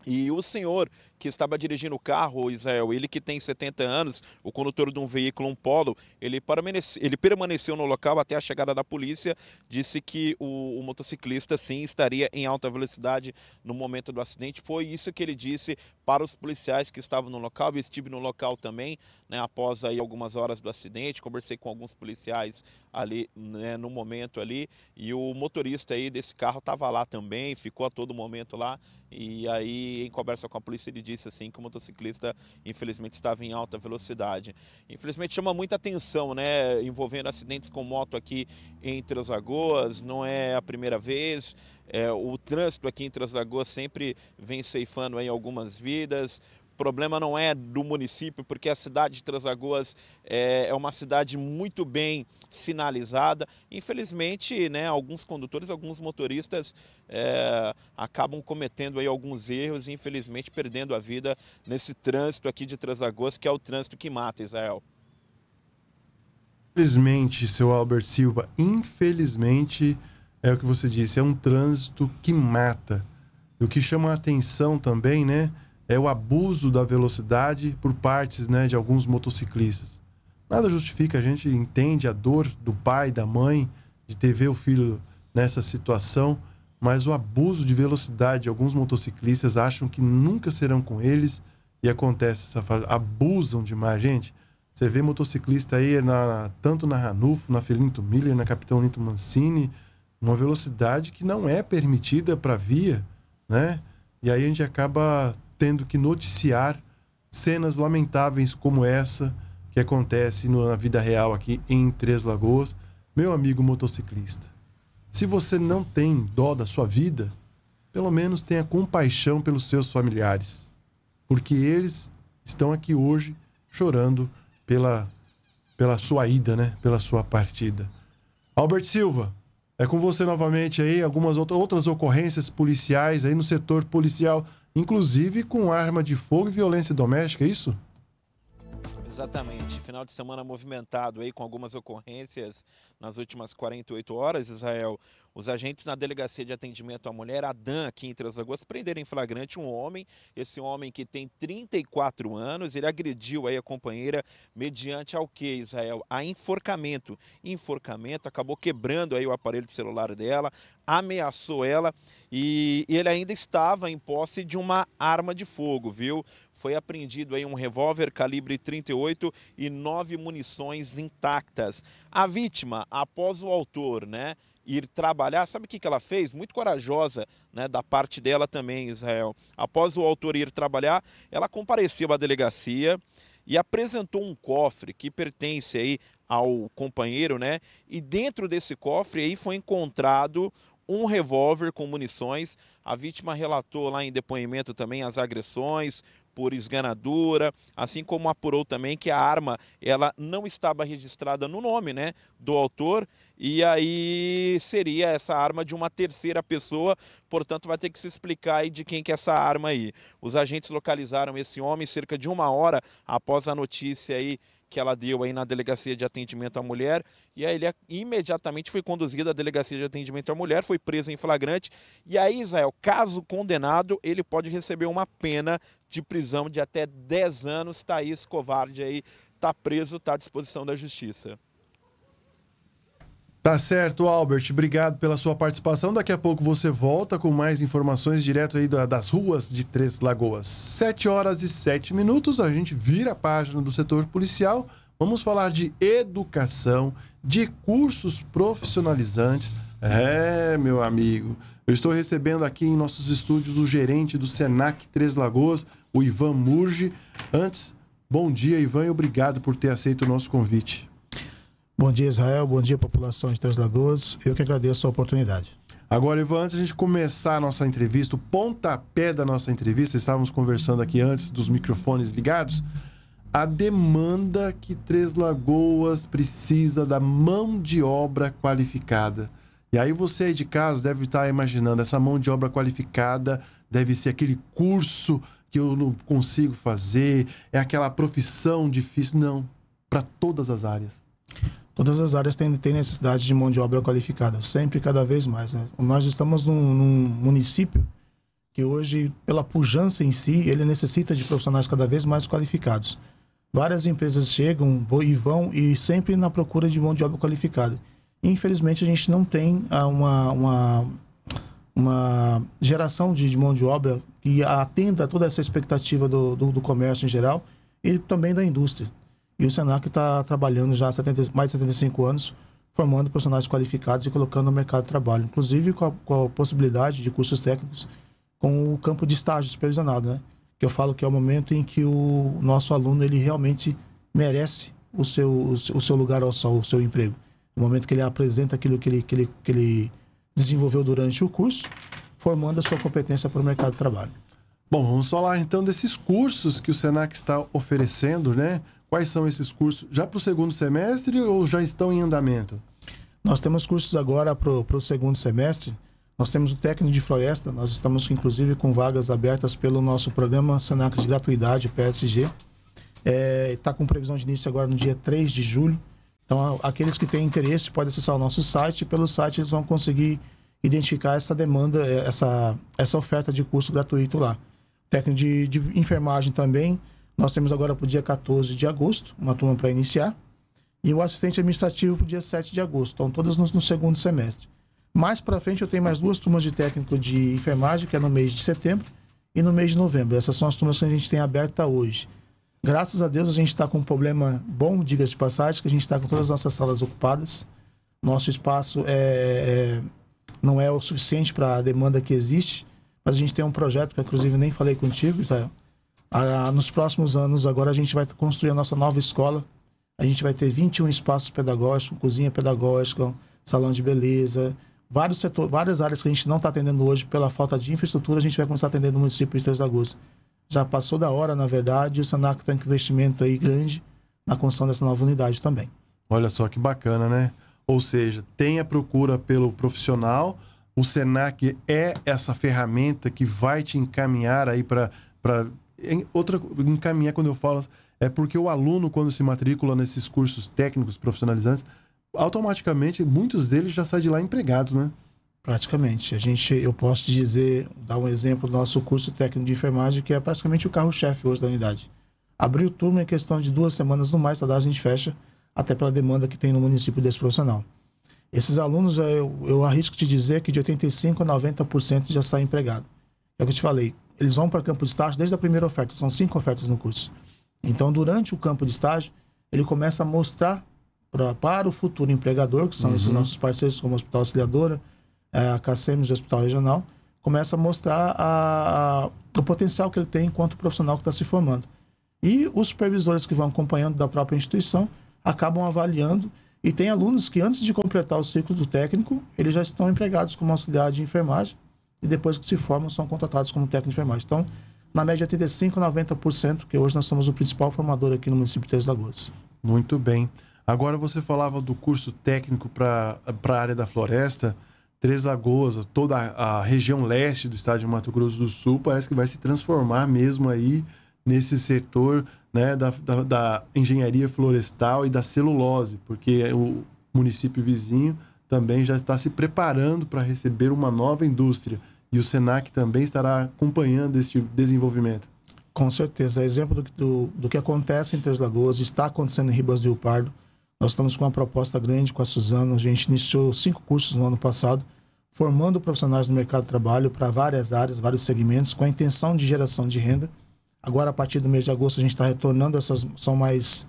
E o senhor que estava dirigindo o carro, Israel, ele que tem 70 anos, o condutor de um veículo, um polo, ele, ele permaneceu no local até a chegada da polícia, disse que o, o motociclista sim estaria em alta velocidade no momento do acidente. Foi isso que ele disse para os policiais que estavam no local. Eu estive no local também, né, após aí algumas horas do acidente, conversei com alguns policiais ali né, no momento ali e o motorista aí desse carro estava lá também, ficou a todo momento lá e aí em conversa com a polícia ele disse disse assim que o motociclista infelizmente estava em alta velocidade. Infelizmente chama muita atenção, né, envolvendo acidentes com moto aqui entre as lagoas, não é a primeira vez. É, o trânsito aqui em as Lagoas sempre vem ceifando aí algumas vidas problema não é do município, porque a cidade de Transagoas é, é, uma cidade muito bem sinalizada. Infelizmente, né, alguns condutores, alguns motoristas é, acabam cometendo aí alguns erros e infelizmente perdendo a vida nesse trânsito aqui de Transagoas, que é o trânsito que mata, Israel. Infelizmente, seu Albert Silva, infelizmente é o que você disse, é um trânsito que mata. E o que chama a atenção também, né? é o abuso da velocidade por partes né, de alguns motociclistas. Nada justifica, a gente entende a dor do pai, da mãe, de ter ver o filho nessa situação, mas o abuso de velocidade de alguns motociclistas acham que nunca serão com eles e acontece essa fase. Abusam demais, gente. Você vê motociclista aí, na, tanto na Ranulfo, na Felinto Miller, na Capitão Linto Mancini, uma velocidade que não é permitida para via, né? E aí a gente acaba tendo que noticiar cenas lamentáveis como essa que acontece na vida real aqui em Três Lagoas, meu amigo motociclista. Se você não tem dó da sua vida, pelo menos tenha compaixão pelos seus familiares, porque eles estão aqui hoje chorando pela pela sua ida, né? Pela sua partida. Albert Silva, é com você novamente aí algumas outras ocorrências policiais aí no setor policial inclusive com arma de fogo e violência doméstica, é isso? Exatamente. Final de semana movimentado aí com algumas ocorrências nas últimas 48 horas, Israel. Os agentes na Delegacia de Atendimento à Mulher, Adan, aqui em Três Lagoas, prenderam em flagrante um homem, esse homem que tem 34 anos, ele agrediu aí a companheira mediante ao que, Israel? A enforcamento. Enforcamento, acabou quebrando aí o aparelho de celular dela, ameaçou ela e ele ainda estava em posse de uma arma de fogo, viu? Foi apreendido aí um revólver calibre 38 e nove munições intactas. A vítima, após o autor, né? ir trabalhar. Sabe o que, que ela fez? Muito corajosa né, da parte dela também, Israel. Após o autor ir trabalhar, ela compareceu à delegacia e apresentou um cofre que pertence aí ao companheiro, né? E dentro desse cofre aí foi encontrado um revólver com munições. A vítima relatou lá em depoimento também as agressões por esganadura, assim como apurou também que a arma ela não estava registrada no nome, né, do autor, e aí seria essa arma de uma terceira pessoa, portanto vai ter que se explicar aí de quem que é essa arma aí. Os agentes localizaram esse homem cerca de uma hora após a notícia aí que ela deu aí na delegacia de atendimento à mulher e aí ele imediatamente foi conduzido à delegacia de atendimento à mulher, foi preso em flagrante e aí Israel, caso condenado, ele pode receber uma pena de prisão de até 10 anos. Thaís Covarde aí está preso, está à disposição da justiça. Tá certo, Albert. Obrigado pela sua participação. Daqui a pouco você volta com mais informações direto aí das ruas de Três Lagoas. 7 horas e 7 minutos, a gente vira a página do setor policial. Vamos falar de educação, de cursos profissionalizantes. É, meu amigo. Eu estou recebendo aqui em nossos estúdios o gerente do Senac Três Lagoas, o Ivan Murge. Antes, bom dia, Ivan, e obrigado por ter aceito o nosso convite. Bom dia, Israel. Bom dia, população de Três Lagoas. Eu que agradeço a oportunidade. Agora, Ivan, antes de a gente começar a nossa entrevista, o pontapé da nossa entrevista, estávamos conversando aqui antes dos microfones ligados, a demanda que Três Lagoas precisa da mão de obra qualificada. E aí você aí de casa deve estar imaginando, essa mão de obra qualificada deve ser aquele curso que eu não consigo fazer, é aquela profissão difícil. Não, para todas as áreas todas as áreas têm, têm necessidade de mão de obra qualificada, sempre cada vez mais. Né? Nós estamos num, num município que hoje, pela pujança em si, ele necessita de profissionais cada vez mais qualificados. Várias empresas chegam e vão e sempre na procura de mão de obra qualificada. Infelizmente, a gente não tem ah, uma, uma, uma geração de, mão de obra que atenda toda essa expectativa do, do, do comércio em geral e também da indústria. E o Senac está trabalhando já há 70, mais de 75 anos, formando profissionais qualificados e colocando no mercado de trabalho, inclusive com a, com a possibilidade de cursos técnicos com o campo de estágio supervisionado, né? Que eu falo que é o momento em que o nosso aluno ele realmente merece o seu, o seu lugar ao sol, o seu emprego. No momento que ele apresenta aquilo que ele, que ele, que ele desenvolveu durante o curso, formando a sua competência para o mercado de trabalho. Bom, vamos falar então desses cursos que o Senac está oferecendo, né? Quais são esses cursos? Já para o segundo semestre ou já estão em andamento? Nós temos cursos agora para o segundo semestre. Nós temos o técnico de floresta, nós estamos inclusive com vagas abertas pelo nosso programa Senac de gratuidade, PSG. Está é, tá com previsão de início agora no dia 3 de julho. Então, aqueles que têm interesse podem acessar o nosso site. Pelo site, eles vão conseguir identificar essa demanda, é, essa, essa oferta de curso gratuito lá. Técnico de, de enfermagem também. Nós temos agora para o dia 14 de agosto, uma turma para iniciar, e o assistente administrativo para o dia 7 de agosto. Então, todas no, no segundo semestre. Mais para frente, eu tenho mais duas turmas de técnico de enfermagem, que é no mês de setembro e no mês de novembro. Essas são as turmas que a gente tem aberta hoje. Graças a Deus, a gente está com um problema bom, diga-se de passagem, que a gente está com todas as nossas salas ocupadas. Nosso espaço é, é não é o suficiente para a demanda que existe, mas a gente tem um projeto que, inclusive, nem falei contigo, Israel, ah, nos próximos anos, agora a gente vai construir a nossa nova escola. A gente vai ter 21 espaços pedagógicos, cozinha pedagógica, salão de beleza, vários setores, várias áreas que a gente não está atendendo hoje pela falta de infraestrutura, a gente vai começar atendendo no município de Três Lagoas. Já passou da hora, na verdade, e o Senac tem um investimento aí grande na construção dessa nova unidade também. Olha só que bacana, né? Ou seja, tem a procura pelo profissional, o Senac é essa ferramenta que vai te encaminhar aí para em, outra encaminhar quando eu falo é porque o aluno quando se matricula nesses cursos técnicos profissionalizantes, automaticamente muitos deles já saem de lá empregados, né? Praticamente. A gente, eu posso te dizer, dar um exemplo do nosso curso técnico de enfermagem, que é praticamente o carro-chefe hoje da unidade. Abriu turma em questão de duas semanas no mais, tá, a gente fecha, até pela demanda que tem no município desse profissional. Esses alunos, eu, eu arrisco te dizer que de 85% a 90% já saem empregado. É o que eu te falei, eles vão para o campo de estágio desde a primeira oferta, são cinco ofertas no curso. Então, durante o campo de estágio, ele começa a mostrar pra, para o futuro empregador, que são uhum. esses nossos parceiros, como o Hospital Auxiliadora, é, a CACEMES e o Hospital Regional, começa a mostrar a, a, o potencial que ele tem enquanto profissional que está se formando. E os supervisores que vão acompanhando da própria instituição acabam avaliando e tem alunos que antes de completar o ciclo do técnico, eles já estão empregados como auxiliar de enfermagem e depois que se formam são contratados como técnicos de enfermagem. Então, na média 85% a 90%, que hoje nós somos o principal formador aqui no município de Três Lagoas. Muito bem. Agora você falava do curso técnico para a área da floresta. Três Lagoas, toda a, a região leste do estado de Mato Grosso do Sul, parece que vai se transformar mesmo aí nesse setor né, da, da, da, engenharia florestal e da celulose, porque o município vizinho também já está se preparando para receber uma nova indústria. E o SENAC também estará acompanhando este desenvolvimento. Com certeza. É exemplo do, do, do, que acontece em Três Lagoas, está acontecendo em Ribas do Rio Pardo. Nós estamos com uma proposta grande com a Suzano. A gente iniciou cinco cursos no ano passado, formando profissionais do mercado de trabalho para várias áreas, vários segmentos, com a intenção de geração de renda. Agora, a partir do mês de agosto, a gente está retornando. Essas são mais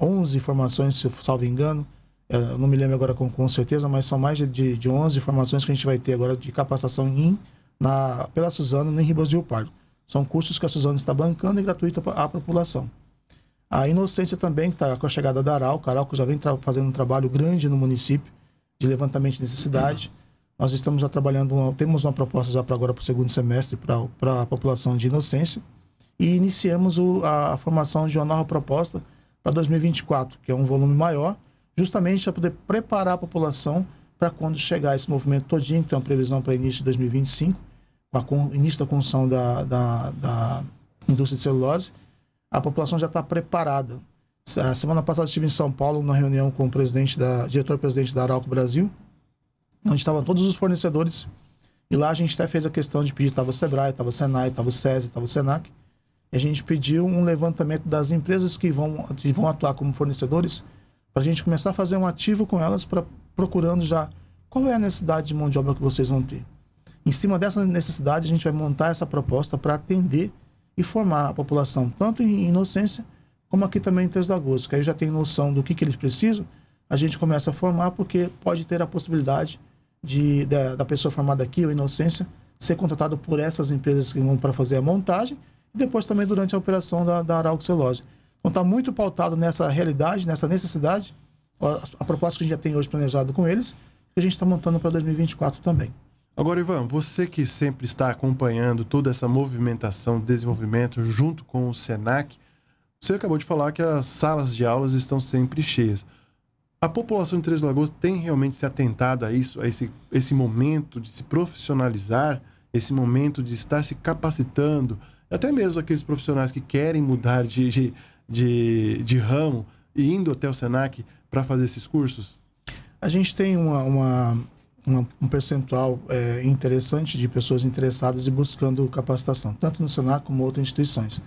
11 formações, se salvo engano eh, não me lembro agora com, com certeza, mas são mais de, de 11 formações que a gente vai ter agora de capacitação em, na, pela Suzano em Ribas de Rio Pardo. São cursos que a Suzano está bancando e gratuito à população. A Inocência também, que está com a chegada da Arauco. A Arauco já vem fazendo um trabalho grande no município de levantamento de necessidade. Nós estamos já trabalhando, uma, temos uma proposta já para agora para o segundo semestre para a população de Inocência. E iniciamos o, a, a, formação de uma nova proposta para 2024, que é um volume maior justamente para poder preparar a população para quando chegar esse movimento todinho, que tem uma previsão para início de 2025, com o início da construção da, da, da indústria de celulose, a população já está preparada. A semana passada estive em São Paulo numa reunião com o presidente da diretor-presidente da Arauco Brasil, onde estavam todos os fornecedores. E lá a gente até fez a questão de pedir, estava o Sebrae, estava o Senai, estava o SESI, estava o Senac. E a gente pediu um levantamento das empresas que vão, que vão atuar como fornecedores para a gente começar a fazer um ativo com elas, pra, procurando já qual é a necessidade de mão de obra que vocês vão ter. Em cima dessa necessidade, a gente vai montar essa proposta para atender e formar a população, tanto em Inocência como aqui também em Três Lagoas, que aí já tem noção do que, que eles precisam, a gente começa a formar porque pode ter a possibilidade de, da, da pessoa formada aqui, ou Inocência, ser contratado por essas empresas que vão para fazer a montagem e depois também durante a operação da, da Celose. Então está muito pautado nessa realidade, nessa necessidade, a, a proposta que a gente já tem hoje planejado com eles, que a gente está montando para 2024 também. Agora, Ivan, você que sempre está acompanhando toda essa movimentação, desenvolvimento junto com o SENAC, você acabou de falar que as salas de aulas estão sempre cheias. A população de Três Lagoas tem realmente se atentado a isso, a esse, esse momento de se profissionalizar, esse momento de estar se capacitando, até mesmo aqueles profissionais que querem mudar de, de, de, de ramo e indo até o SENAC para fazer esses cursos? A gente tem uma, uma, uma um percentual é, interessante de pessoas interessadas e buscando capacitação, tanto no SENAC como outras instituições.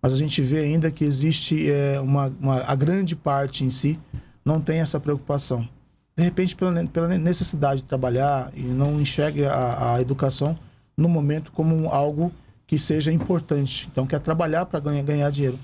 Mas a gente vê ainda que existe é, uma, uma, a grande parte em si não tem essa preocupação. De repente, pela, pela necessidade de trabalhar e não enxerga a, a educação no momento como algo que seja importante. Então, quer trabalhar para ganhar, ganhar dinheiro.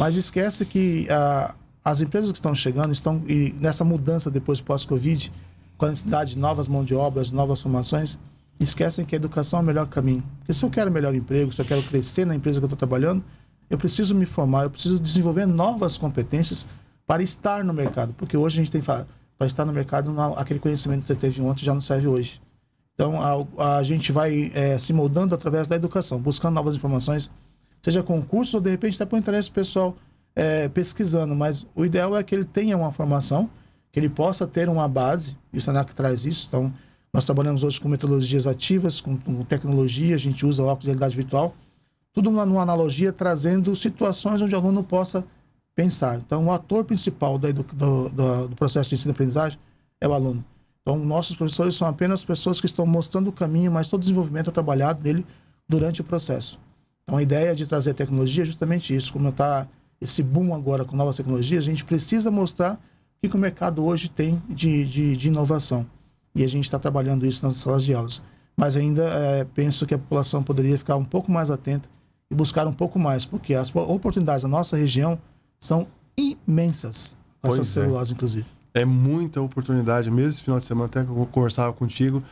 Mas esquece que ah, as empresas que estão chegando estão e nessa mudança depois do pós-Covid, quantidade de novas mão de obras, novas formações, esquecem que a educação é o melhor caminho. Porque se eu quero melhor emprego, se eu quero crescer na empresa que eu estou trabalhando, eu preciso me formar, eu preciso desenvolver novas competências para estar no mercado. Porque hoje a gente tem que falar, para estar no mercado, não, aquele conhecimento que você teve ontem já não serve hoje. Então a, a gente vai é, se moldando através da educação, buscando novas informações, seja concurso ou de repente até por interesse pessoal é, pesquisando. Mas o ideal é que ele tenha uma formação, que ele possa ter uma base, e o Senac traz isso. Então, nós trabalhamos hoje com metodologias ativas, com, com tecnologia, a gente usa óculos de realidade virtual, tudo numa, numa analogia, trazendo situações onde o aluno possa pensar. Então, o ator principal do, do, do, do processo de ensino-aprendizagem é o aluno. Então, nossos professores são apenas pessoas que estão mostrando o caminho, mas todo o desenvolvimento é trabalhado nele durante o processo. Então a ideia de trazer tecnologia é justamente isso, como está esse boom agora com novas tecnologias, a gente precisa mostrar o que o mercado hoje tem de, de, de inovação. E a gente está trabalhando isso nas salas de aulas. Mas ainda é, penso que a população poderia ficar um pouco mais atenta e buscar um pouco mais, porque as oportunidades da nossa região são imensas, essas é. celulares, é. inclusive. É muita oportunidade. Mesmo esse final de semana, até que eu conversava contigo,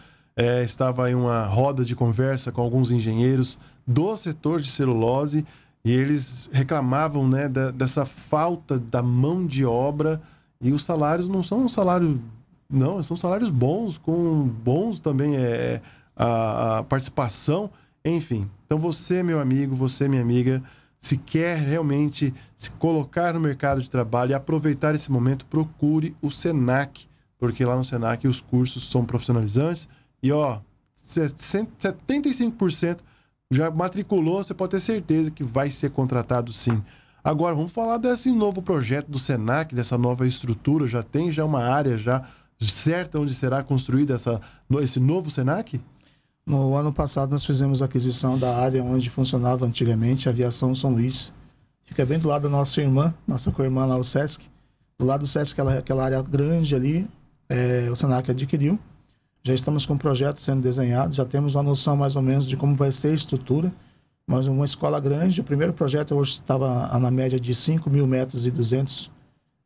é, estava em uma roda de conversa com alguns engenheiros do setor de celulose e eles reclamavam né, da, dessa falta da mão de obra e os salários não são um salário não são salários bons com bons também é, é a, a participação enfim então você meu amigo você minha amiga se quer realmente se colocar no mercado de trabalho e aproveitar esse momento procure o Senac porque lá no Senac os cursos são profissionalizantes e ó, 75% já matriculou, você pode ter certeza que vai ser contratado sim. Agora, vamos falar desse novo projeto do SENAC, dessa nova estrutura, já tem já uma área já certa onde será construída essa, esse novo SENAC? No ano passado nós fizemos a aquisição da área onde funcionava antigamente a aviação São Luís. Fica bem do lado da nossa irmã, nossa co-irmã lá, o SESC. Do lado do SESC, aquela, aquela área grande ali, é, o SENAC adquiriu já estamos com um projeto sendo desenhado, já temos uma noção mais ou menos de como vai ser a estrutura, mas uma escola grande, o primeiro projeto hoje estava na média de 5 mil metros e 200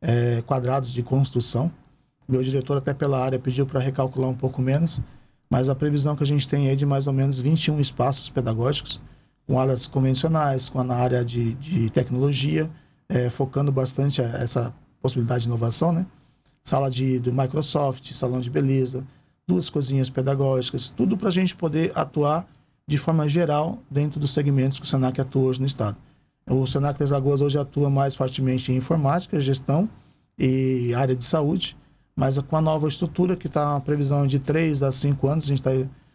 é, quadrados de construção. Meu diretor, até pela área, pediu para recalcular um pouco menos, mas a previsão que a gente tem é de mais ou menos 21 espaços pedagógicos, com áreas convencionais, com a área de, de tecnologia, é, focando bastante essa possibilidade de inovação, né? Sala de, do Microsoft, salão de beleza, duas cozinhas pedagógicas, tudo para a gente poder atuar de forma geral dentro dos segmentos que o SENAC atua hoje no Estado. O SENAC das Lagoas hoje atua mais fortemente em informática, gestão e área de saúde, mas com a nova estrutura, que está uma previsão de 3 a 5 anos, a gente está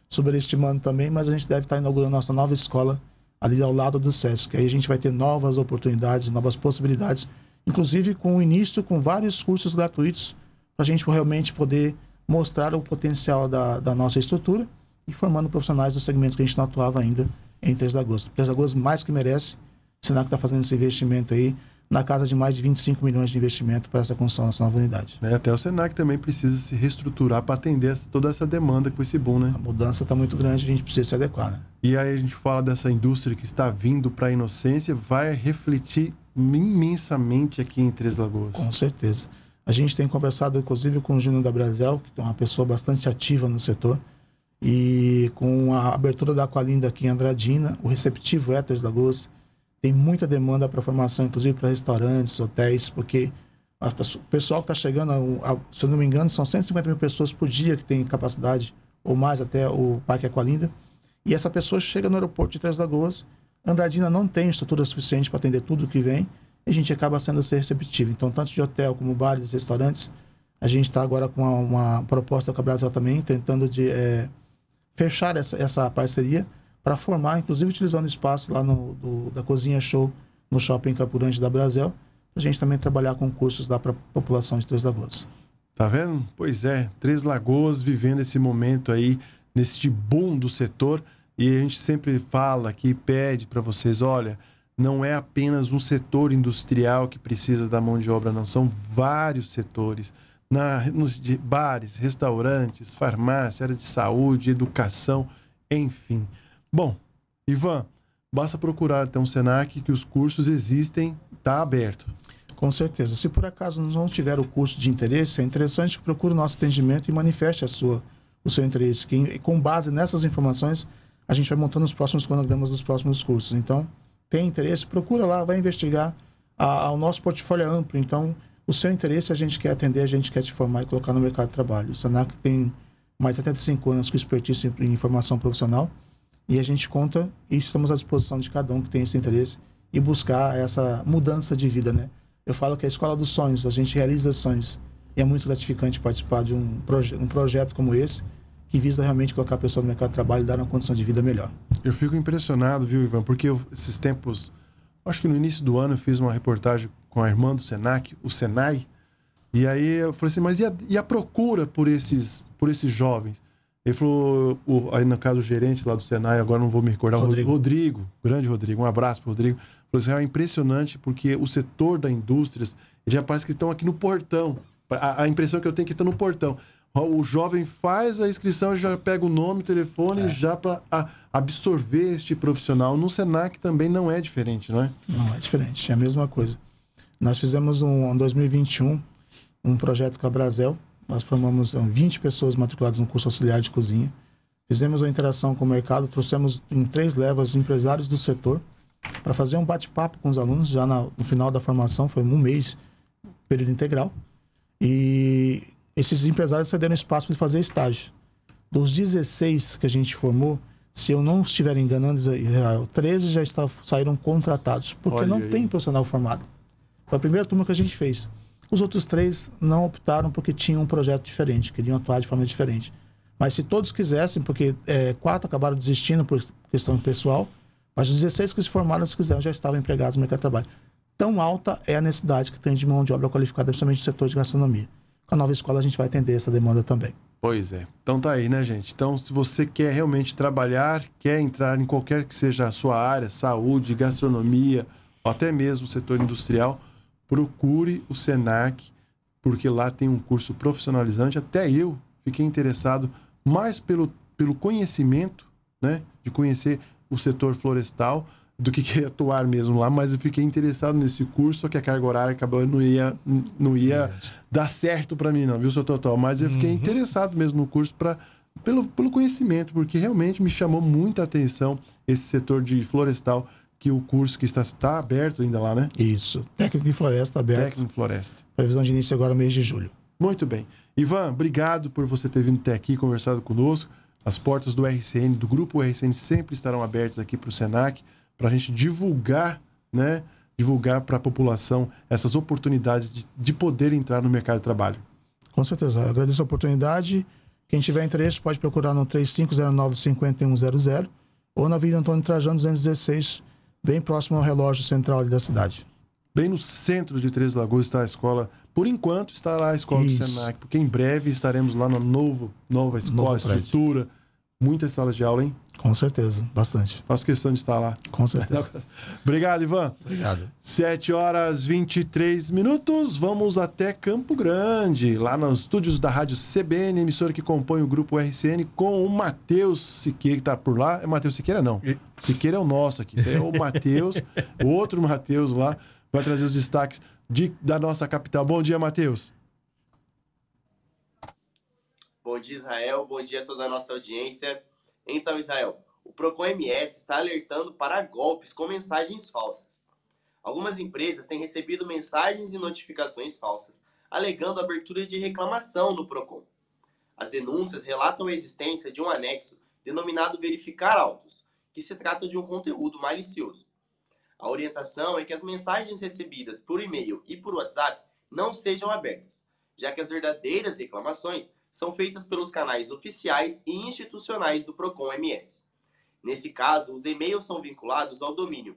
sobreestimando também, mas a gente deve estar tá inaugurando nossa nova escola ali ao lado do SESC. Aí a gente vai ter novas oportunidades, novas possibilidades, inclusive com o início com vários cursos gratuitos para a gente realmente poder mostrar o potencial da, da nossa estrutura e formando profissionais dos segmentos que a gente não atuava ainda em Três de agosto. 3 de agosto mais que merece, o Senac está fazendo esse investimento aí na casa de mais de 25 milhões de investimento para essa construção dessa nova unidade. É, até o Senac também precisa se reestruturar para atender toda essa demanda com esse boom, né? A mudança está muito grande, a gente precisa se adequar, né? E aí a gente fala dessa indústria que está vindo para a inocência, vai refletir imensamente aqui em Três Lagoas. Com certeza. A gente tem conversado, inclusive, com o Júnior da Brasil, que é uma pessoa bastante ativa no setor, e com a abertura da Aqualinda aqui em Andradina, o receptivo é Três Lagoas, tem muita demanda para formação, inclusive para restaurantes, hotéis, porque o pessoal que está chegando, a, a, se eu não me engano, são 150 mil pessoas por dia que tem capacidade, ou mais até o Parque Aqualinda. E essa pessoa chega no aeroporto de Três Lagoas, Andradina não tem estrutura suficiente para atender tudo que vem, a gente acaba sendo receptivo. Então, tanto de hotel como bares, restaurantes, a gente está agora com uma, uma proposta com a Brasil também, tentando de é, fechar essa, essa parceria para formar, inclusive utilizando o espaço lá no, do, da Cozinha Show, no Shopping Capurante da Brasil, a gente também trabalhar com cursos lá para a população de Três Lagoas. Tá vendo? Pois é, Três Lagoas vivendo esse momento aí, nesse boom do setor, e a gente sempre fala aqui, pede para vocês, olha, não é apenas um setor industrial que precisa da mão de obra, não. São vários setores. Na, nos de, bares, restaurantes, farmácia, área de saúde, educação, enfim. Bom, Ivan, basta procurar até um SENAC que os cursos existem, está aberto. Com certeza. Se por acaso não tiver o curso de interesse, é interessante que procure o nosso atendimento e manifeste a sua, o seu interesse. Que, com base nessas informações, a gente vai montando os próximos cronogramas dos próximos cursos. Então, tem interesse, procura lá, vai investigar. o nosso portfólio é amplo, então o seu interesse a gente quer atender, a gente quer te formar e colocar no mercado de trabalho. O Senac tem mais de 75 anos com expertise em, em formação profissional e a gente conta e estamos à disposição de cada um que tem esse interesse e buscar essa mudança de vida, né? Eu falo que é a escola dos sonhos, a gente realiza sonhos. E é muito gratificante participar de um, proje um projeto como esse que visa realmente colocar a pessoa no mercado de trabalho e dar uma condição de vida melhor. Eu fico impressionado, viu, Ivan, porque eu, esses tempos, acho que no início do ano eu fiz uma reportagem com a irmã do Senac, o Senai, e aí eu falei assim, mas e a, e a procura por esses, por esses jovens? Ele falou, o, aí no caso o gerente lá do Senai, agora não vou me recordar, Rodrigo, Rodrigo grande Rodrigo, um abraço para Rodrigo. Falou assim, ah, é impressionante porque o setor da indústrias, já parece que estão aqui no portão. A, a impressão que eu tenho é que estão no portão. O jovem faz a inscrição, já pega o nome, o telefone, é. já para absorver este profissional. No Senac também não é diferente, não é? Não, é diferente, é a mesma coisa. Nós fizemos um, em 2021 um projeto com a Brasel. Nós formamos 20 então, pessoas matriculadas no curso auxiliar de cozinha. Fizemos uma interação com o mercado, trouxemos em três levas empresários do setor para fazer um bate-papo com os alunos já na, no final da formação, foi um mês, período integral. E esses empresários cederam espaço para fazer estágio. Dos 16 que a gente formou, se eu não estiver enganando, 13 é, já está, saíram contratados, porque Olha não aí. tem profissional formado. Foi a primeira turma que a gente fez. Os outros três não optaram porque tinham um projeto diferente, queriam atuar de forma diferente. Mas se todos quisessem, porque é, quatro acabaram desistindo por questão pessoal, mas os 16 que se formaram, se quiseram, já estavam empregados no mercado de trabalho. Tão alta é a necessidade que tem de mão de obra qualificada, principalmente no setor de gastronomia. Com a nova escola a gente vai atender essa demanda também. Pois é. Então tá aí, né, gente? Então, se você quer realmente trabalhar, quer entrar em qualquer que seja a sua área, saúde, gastronomia, ou até mesmo o setor industrial, procure o SENAC, porque lá tem um curso profissionalizante. Até eu fiquei interessado mais pelo, pelo conhecimento, né, de conhecer o setor florestal, do que, queria atuar mesmo lá, mas eu fiquei interessado nesse curso, só que a carga horária acabou não ia não ia é. dar certo para mim não, viu, seu Total? Mas eu fiquei uhum. interessado mesmo no curso para pelo, pelo conhecimento, porque realmente me chamou muita atenção esse setor de florestal que o curso que está, está aberto ainda lá, né? Isso. Técnico em floresta aberto. Técnico em floresta. Previsão de início agora mês de julho. Muito bem. Ivan, obrigado por você ter vindo até aqui conversado conosco. As portas do RCN, do grupo RCN, sempre estarão abertas aqui para o SENAC para a gente divulgar, né? Divulgar para a população essas oportunidades de, de poder entrar no mercado de trabalho. Com certeza. Eu agradeço a oportunidade. Quem tiver interesse pode procurar no 3509-5100 ou na Avenida Antônio Trajano 216, bem próximo ao relógio central da cidade. Bem no centro de Três Lagoas está a escola. Por enquanto estará a escola Isso. do Senac, porque em breve estaremos lá na novo, nova escola, novo estrutura, muitas salas de aula, hein? Com certeza, bastante. Faço questão de estar lá. Com certeza. *laughs* Obrigado, Ivan. Obrigado. 7 horas 23 minutos, vamos até Campo Grande, lá nos estúdios da Rádio CBN, emissora que compõe o grupo RCN, com o Matheus Siqueira, que está por lá. É Matheus Siqueira, não. Siqueira é o nosso aqui. Esse é o Matheus, *laughs* outro Matheus lá, vai trazer os destaques de, da nossa capital. Bom dia, Matheus. Bom dia, Israel. Bom dia a toda a nossa audiência. Então, Israel, o Procon MS está alertando para golpes com mensagens falsas. Algumas empresas têm recebido mensagens e notificações falsas, alegando abertura de reclamação no Procon. As denúncias relatam a existência de um anexo denominado verificar autos, que se trata de um conteúdo malicioso. A orientação é que as mensagens recebidas por e-mail e por WhatsApp não sejam abertas, já que as verdadeiras reclamações são feitas pelos canais oficiais e institucionais do Procon MS. Nesse caso, os e-mails são vinculados ao domínio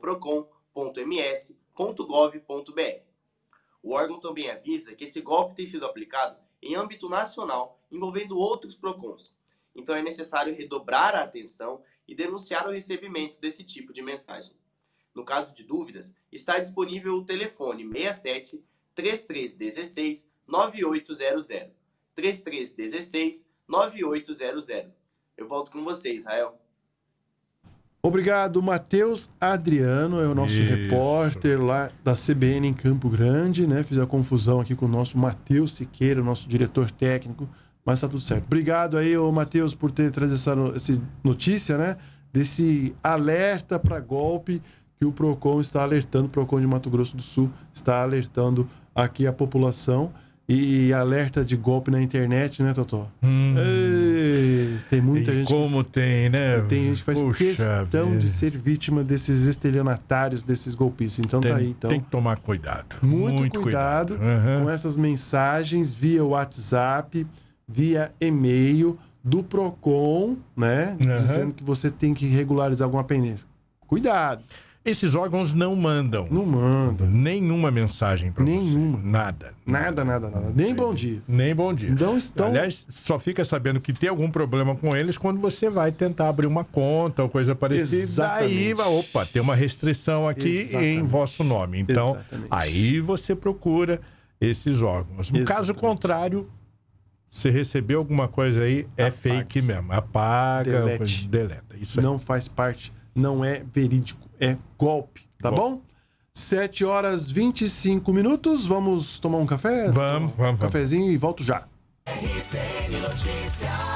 @procon.ms.gov.br. O órgão também avisa que esse golpe tem sido aplicado em âmbito nacional, envolvendo outros Procons. Então é necessário redobrar a atenção e denunciar o recebimento desse tipo de mensagem. No caso de dúvidas, está disponível o telefone 67 3316 9800 3316 9800. Eu volto com você, Israel. Obrigado, Matheus Adriano, é o nosso Isso. repórter lá da CBN em Campo Grande, né? Fiz a confusão aqui com o nosso Matheus Siqueira, nosso diretor técnico, mas tá tudo certo. Obrigado aí, ô Matheus, por ter trazido essa, essa notícia, né? Desse alerta para golpe que o PROCON está alertando, o PROCON de Mato Grosso do Sul está alertando aqui a população e alerta de golpe na internet, né, Totó? Hum. tem muita e gente. Como que... tem, né? Tem gente que faz Poxa questão vida. de ser vítima desses estelionatários, desses golpistas. Então tá tem, tá aí. Então, tem que tomar cuidado. Muito, muito cuidado, cuidado. Uhum. com essas mensagens via WhatsApp, via e-mail do PROCON, né? Uhum. Dizendo que você tem que regularizar alguma pendência. Cuidado. Esses órgãos não mandam. Não mandam. Nenhuma mensagem para você. Nenhuma. Nada. Nada, nada, nada. Nem bom dia. Nem bom dia. Não estão. Aliás, só fica sabendo que tem algum problema com eles quando você vai tentar abrir uma conta ou coisa parecida. Exatamente. Aí, opa, tem uma restrição aqui Exatamente. em vosso nome. Então, Exatamente. aí você procura esses órgãos. No caso contrário, você recebeu alguma coisa aí, é fake mesmo. Apaga, delete. deleta. Isso aí. Não faz parte não é verídico, é golpe, tá bom? bom? 7 horas 25 minutos, vamos tomar um café? Vamos, vamos. Um vamos. cafezinho e volto já. RCN Notícias.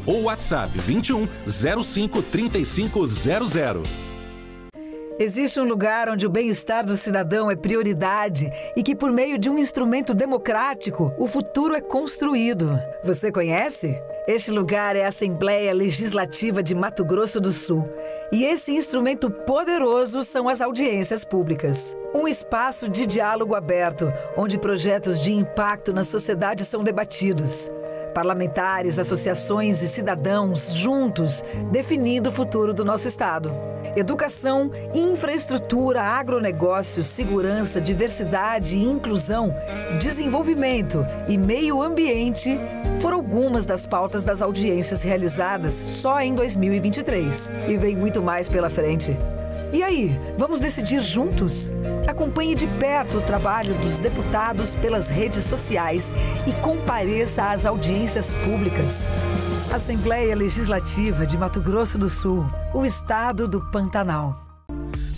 ou WhatsApp 21 05 35 00. Existe um lugar onde o bem-estar do cidadão é prioridade e que, por meio de um instrumento democrático, o futuro é construído. Você conhece? Este lugar é a Assembleia Legislativa de Mato Grosso do Sul. E esse instrumento poderoso são as audiências públicas. Um espaço de diálogo aberto, onde projetos de impacto na sociedade são debatidos. Parlamentares, associações e cidadãos juntos definindo o futuro do nosso Estado. Educação, infraestrutura, agronegócio, segurança, diversidade e inclusão, desenvolvimento e meio ambiente foram algumas das pautas das audiências realizadas só em 2023. E vem muito mais pela frente. E aí, vamos decidir juntos? Acompanhe de perto o trabalho dos deputados pelas redes sociais e compareça às audiências públicas. Assembleia Legislativa de Mato Grosso do Sul, o Estado do Pantanal.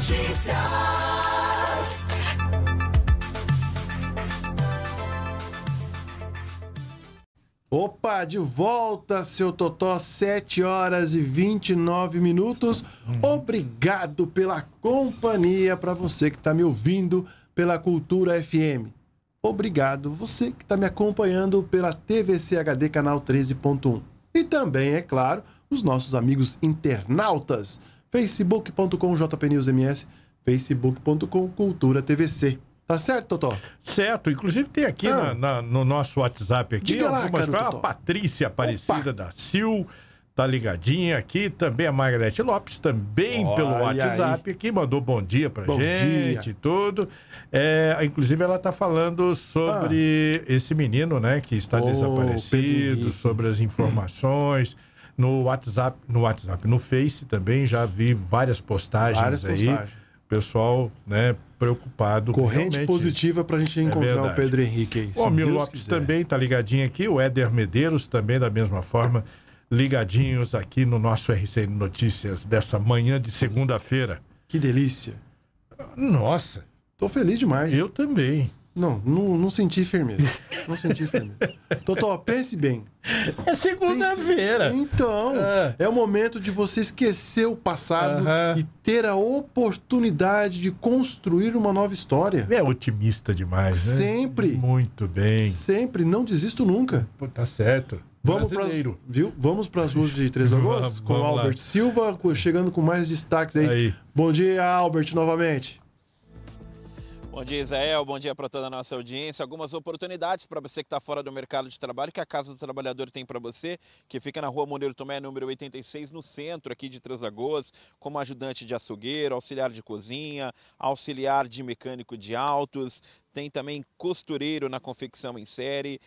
Notícias. Opa, de volta, seu Totó, 7 horas e 29 minutos. Obrigado pela companhia para você que está me ouvindo pela Cultura FM. Obrigado você que está me acompanhando pela TVCHD Canal 13.1. E também, é claro, os nossos amigos internautas facebookcom jpnewsms, facebook.com Cultura TVC. Tá certo, Totó? Certo. Inclusive tem aqui ah. na, na, no nosso WhatsApp aqui Diga lá, algumas cara, A Patrícia Aparecida Opa. da Sil tá ligadinha aqui. Também a Margarete Lopes, também Olha pelo WhatsApp aí. aqui, mandou bom dia pra bom gente e tudo. É, inclusive ela tá falando sobre ah. esse menino, né, que está oh, desaparecido, sobre as informações... Hum no WhatsApp, no WhatsApp, no Face também já vi várias postagens várias aí. Postagens. Pessoal, né, preocupado. Corrente positiva para a gente é encontrar é o Pedro Henrique aí. O Mil Lopes quiser. também tá ligadinho aqui, o Éder Medeiros também da mesma forma, ligadinhos aqui no nosso RCN Notícias dessa manhã de segunda-feira. Que delícia. Nossa. Tô feliz demais. Eu também. Não, não, não senti firmeza. Não senti firmeza. Totó, pense bem. É segunda-feira. Então, ah. é o momento de você esquecer o passado e ter a oportunidade de construir uma nova história. É otimista demais, né? Sempre. Muito bem. Sempre. Não desisto nunca. Pô, tá certo. Vamos para viu? Vamos para as ruas de Três Lagoas com Albert lá. Silva chegando com mais destaques aí. aí. Bom dia, Albert, novamente. Bom dia, Israel. Bom dia para toda a nossa audiência. Algumas oportunidades para você que está fora do mercado de trabalho que a Casa do Trabalhador tem para você, que fica na rua Moneiro Tomé, número 86, no centro aqui de Três Lagoas, como ajudante de açougueiro, auxiliar de cozinha, auxiliar de mecânico de autos, tem também costureiro na confecção em série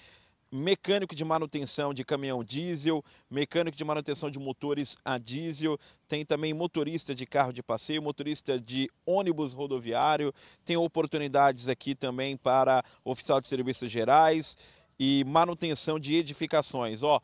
mecânico de manutenção de caminhão diesel, mecânico de manutenção de motores a diesel, tem também motorista de carro de passeio, motorista de ônibus rodoviário, tem oportunidades aqui também para oficial de serviços gerais e manutenção de edificações, ó.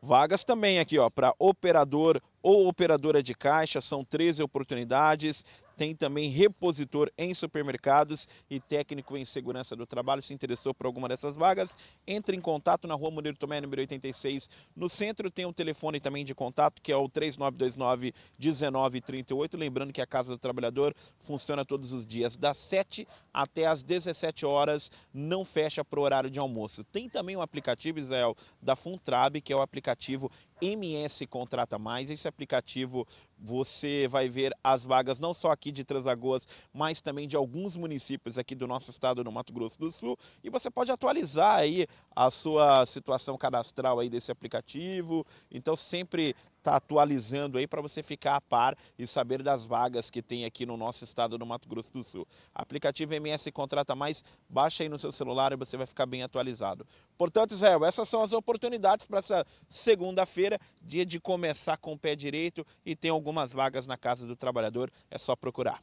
Vagas também aqui, ó, para operador ou operadora de caixa, são 13 oportunidades. Tem também repositor em supermercados e técnico em segurança do trabalho. Se interessou por alguma dessas vagas, entre em contato na rua Munir Tomé, número 86, no centro. Tem um telefone também de contato que é o 3929-1938. Lembrando que a Casa do Trabalhador funciona todos os dias, das 7 até as 17 horas, não fecha para o horário de almoço. Tem também um aplicativo, Israel, da Funtrab, que é o aplicativo MS Contrata Mais, esse aplicativo você vai ver as vagas não só aqui de Transagoas, mas também de alguns municípios aqui do nosso estado, no Mato Grosso do Sul. E você pode atualizar aí a sua situação cadastral aí desse aplicativo. Então sempre está atualizando aí para você ficar a par e saber das vagas que tem aqui no nosso estado, no Mato Grosso do Sul. Aplicativo MS Contrata Mais, baixa aí no seu celular e você vai ficar bem atualizado. Portanto, Israel, essas são as oportunidades para essa segunda-feira, dia de começar com o pé direito e tem algum algumas vagas na Casa do Trabalhador, é só procurar.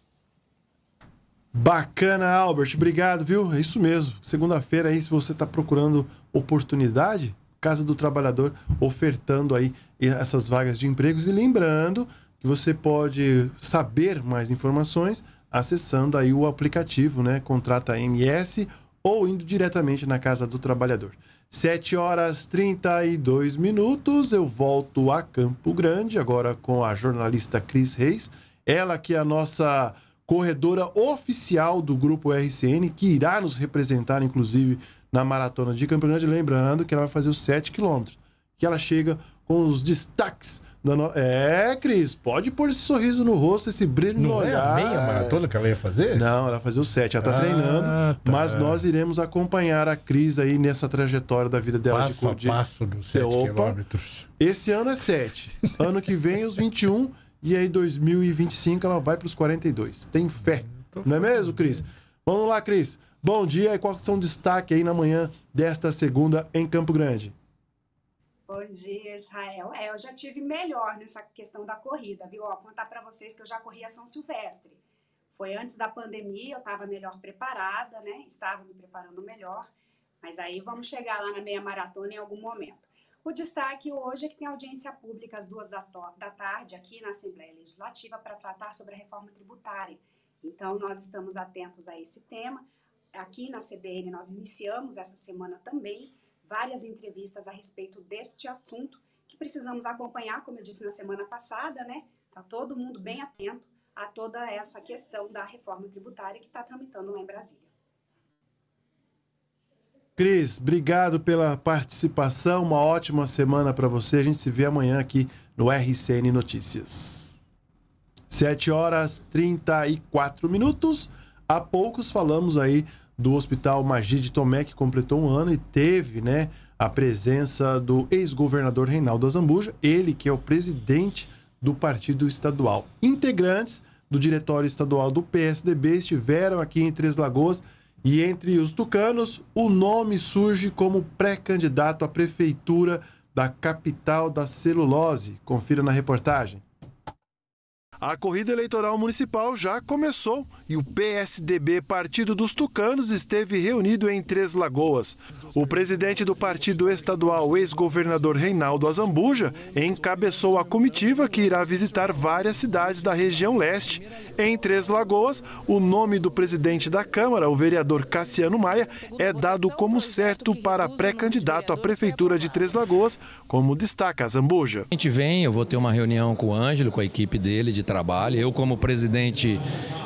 Bacana, Albert. Obrigado, viu? É isso mesmo. Segunda-feira aí, se você está procurando oportunidade, Casa do Trabalhador ofertando aí essas vagas de empregos. E lembrando que você pode saber mais informações acessando aí o aplicativo, né? Contrata MS ou indo diretamente na Casa do Trabalhador. 7 horas 32 minutos, eu volto a Campo Grande, agora com a jornalista Cris Reis, ela que é a nossa corredora oficial do grupo RCN, que irá nos representar, inclusive, na maratona de Campo Grande, lembrando que ela vai fazer os 7 quilômetros, que ela chega com os destaques no... É, Cris, pode pôr esse sorriso no rosto, esse brilho no olhar. Não é a meia maratona que ela ia fazer? Não, ela fazer o 7. Ela está ah, treinando, tá. mas nós iremos acompanhar a Cris aí nessa trajetória da vida dela passo de... a passo dos 7 quilômetros. Esse ano é 7. Ano que vem, os 21. E aí, 2025, ela vai para os 42. Tem fé. Então não é mesmo, Cris? Vamos lá, Cris. Bom dia e qual que são os destaque aí na manhã desta segunda em Campo Grande? Bom dia, Israel. É, eu já tive melhor nessa questão da corrida, viu? Ó, contar para vocês que eu já corri a São Silvestre. Foi antes da pandemia, eu estava melhor preparada, né? Estava me preparando melhor. Mas aí vamos chegar lá na meia maratona em algum momento. O destaque hoje é que tem audiência pública às duas da, da tarde aqui na Assembleia Legislativa para tratar sobre a reforma tributária. Então, nós estamos atentos a esse tema. Aqui na CBN, nós iniciamos essa semana também várias entrevistas a respeito deste assunto que precisamos acompanhar, como eu disse na semana passada, né? Tá todo mundo bem atento a toda essa questão da reforma tributária que está tramitando lá em Brasília. Cris, obrigado pela participação. Uma ótima semana para você. A gente se vê amanhã aqui no RCN Notícias. 7 horas 34 minutos. Há poucos falamos aí do Hospital Maggi de Tomé, que completou um ano e teve né, a presença do ex-governador Reinaldo Azambuja, ele que é o presidente do Partido Estadual. Integrantes do Diretório Estadual do PSDB estiveram aqui em Três Lagoas e entre os tucanos, o nome surge como pré-candidato à prefeitura da capital da celulose. Confira na reportagem. A corrida eleitoral municipal já começou e o PSDB, Partido dos Tucanos, esteve reunido em Três Lagoas. O presidente do partido estadual, ex-governador Reinaldo Azambuja, encabeçou a comitiva que irá visitar várias cidades da região leste. Em Três Lagoas, o nome do presidente da Câmara, o vereador Cassiano Maia, é dado como certo para pré-candidato à prefeitura de Três Lagoas, como destaca Azambuja. A gente vem, eu vou ter uma reunião com o Ângelo, com a equipe dele de trabalho. Eu, como presidente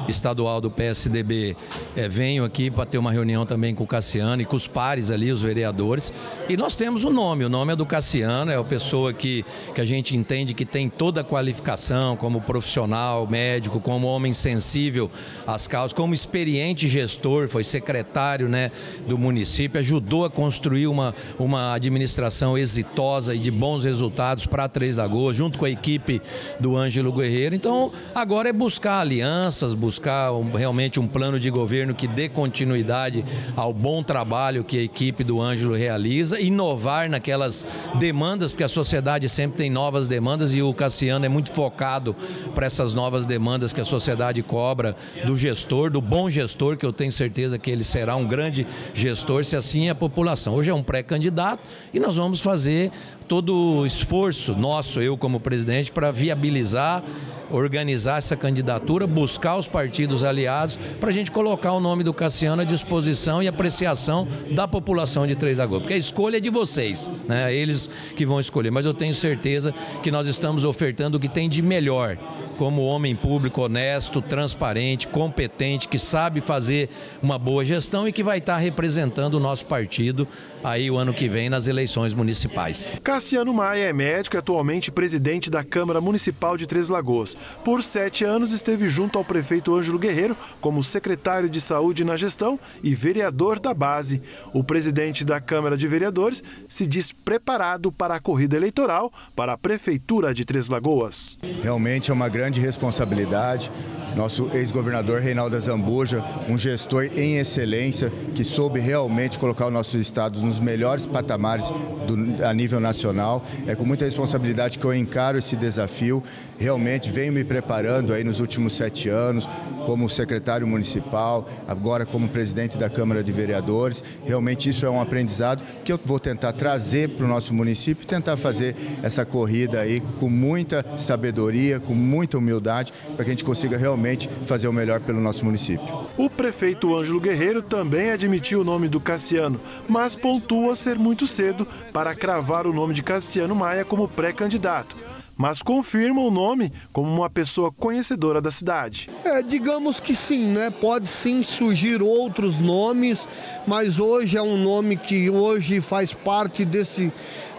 estadual do PSDB, é, eh, venho aqui para ter uma reunião também com o Cassiano e com os pares ali, os vereadores. E nós temos o um nome, o nome é do Cassiano, é a pessoa que, que a gente entende que tem toda a qualificação como profissional, médico, como homem sensível às causas, como experiente gestor, foi secretário né, do município, ajudou a construir uma, uma administração exitosa e de bons resultados para Três Lagoas, junto com a equipe do Ângelo Guerreiro. Então, então, agora é buscar alianças, buscar um, realmente um plano de governo que dê continuidade ao bom trabalho que a equipe do Ângelo realiza, inovar naquelas demandas, porque a sociedade sempre tem novas demandas e o Cassiano é muito focado para essas novas demandas que a sociedade cobra do gestor, do bom gestor, que eu tenho certeza que ele será um grande gestor, se assim é a população. Hoje é um pré-candidato e nós vamos fazer todo esforço nosso, eu como presidente, para viabilizar organizar essa candidatura, buscar os partidos aliados para a gente colocar o nome do Cassiano à disposição e apreciação da população de Três Lagoas. Porque é a escolha é de vocês, né? eles que vão escolher. Mas eu tenho certeza que nós estamos ofertando o que tem de melhor como homem público honesto, transparente, competente, que sabe fazer uma boa gestão e que vai estar representando o nosso partido aí o ano que vem nas eleições municipais. Cassiano Maia é médico e atualmente presidente da Câmara Municipal de Três Lagoas. Por sete anos esteve junto ao prefeito Ângelo Guerreiro como secretário de saúde na gestão e vereador da base. O presidente da Câmara de Vereadores se diz preparado para a corrida eleitoral para a prefeitura de Três Lagoas. Realmente é uma grande grande responsabilidade. Nosso ex-governador Reinaldo Zambuja, um gestor em excelência, que soube realmente colocar o nosso estado nos melhores patamares do, a nível nacional. É com muita responsabilidade que eu encaro esse desafio. Realmente venho me preparando aí nos últimos sete anos, como secretário municipal, agora como presidente da Câmara de Vereadores. Realmente isso é um aprendizado que eu vou tentar trazer para o nosso município, tentar fazer essa corrida aí com muita sabedoria, com muita humildade para que a gente consiga realmente fazer o melhor pelo nosso município. O prefeito Ângelo Guerreiro também admitiu o nome do Cassiano, mas pontua ser muito cedo para cravar o nome de Cassiano Maia como pré-candidato. Mas confirma o nome como uma pessoa conhecedora da cidade. É, digamos que sim, né? Pode sim surgir outros nomes, mas hoje é um nome que hoje faz parte desse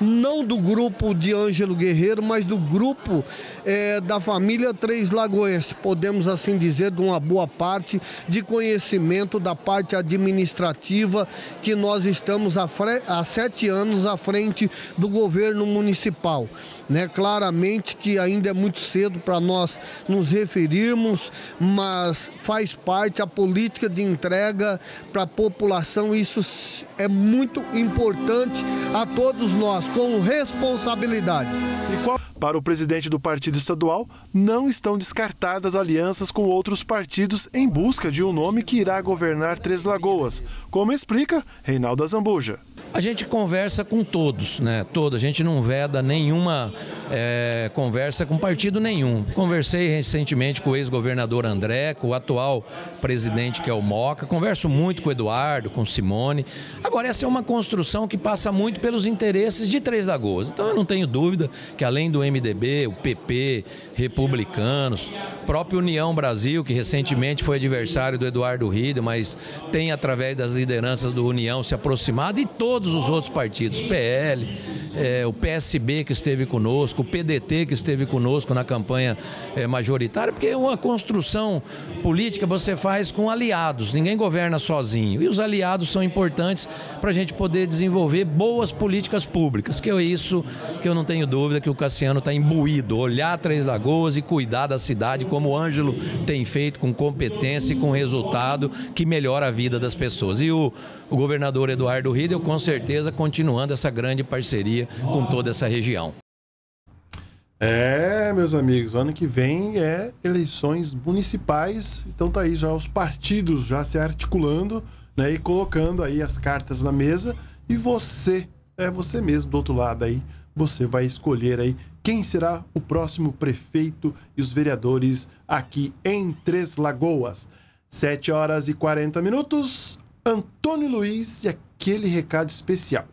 não do grupo de Ângelo Guerreiro, mas do grupo é, da família Três Lagoense, podemos assim dizer, de uma boa parte de conhecimento da parte administrativa que nós estamos há, há sete anos à frente do governo municipal. Né? Claramente que ainda é muito cedo para nós nos referirmos, mas faz parte a política de entrega para a população, isso é muito importante a todos nós com responsabilidade. Qual... Para o presidente do partido estadual, não estão descartadas alianças com outros partidos em busca de um nome que irá governar Três Lagoas, como explica Reinaldo Azambuja. A gente conversa com todos, né? Toda. A gente não veda nenhuma é, conversa com partido nenhum. Conversei recentemente com o ex-governador André, com o atual presidente que é o Moca. Converso muito com o Eduardo, com o Simone. Agora, essa é uma construção que passa muito pelos interesses de Três Lagoas. Então, eu não tenho dúvida que além do MDB, o PP, republicanos, próprio União Brasil, que recentemente foi adversário do Eduardo Rida, mas tem através das lideranças do União se aproximado e todos todos os outros partidos, PL, é, o PSB que esteve conosco, o PDT que esteve conosco na campanha é, majoritária, porque é uma construção política você faz com aliados, ninguém governa sozinho. E os aliados são importantes para a gente poder desenvolver boas políticas públicas, que é isso que eu não tenho dúvida que o Cassiano está imbuído, olhar Três Lagoas e cuidar da cidade, como o Ângelo tem feito com competência e com resultado que melhora a vida das pessoas. E o o governador Eduardo Ridel, com certeza, continuando essa grande parceria com toda essa região. É, meus amigos, ano que vem é eleições municipais, então tá aí já os partidos já se articulando, né, e colocando aí as cartas na mesa, e você, é você mesmo do outro lado aí, você vai escolher aí quem será o próximo prefeito e os vereadores aqui em Três Lagoas. 7 horas e 40 minutos. Antônio Luiz e aquele recado especial.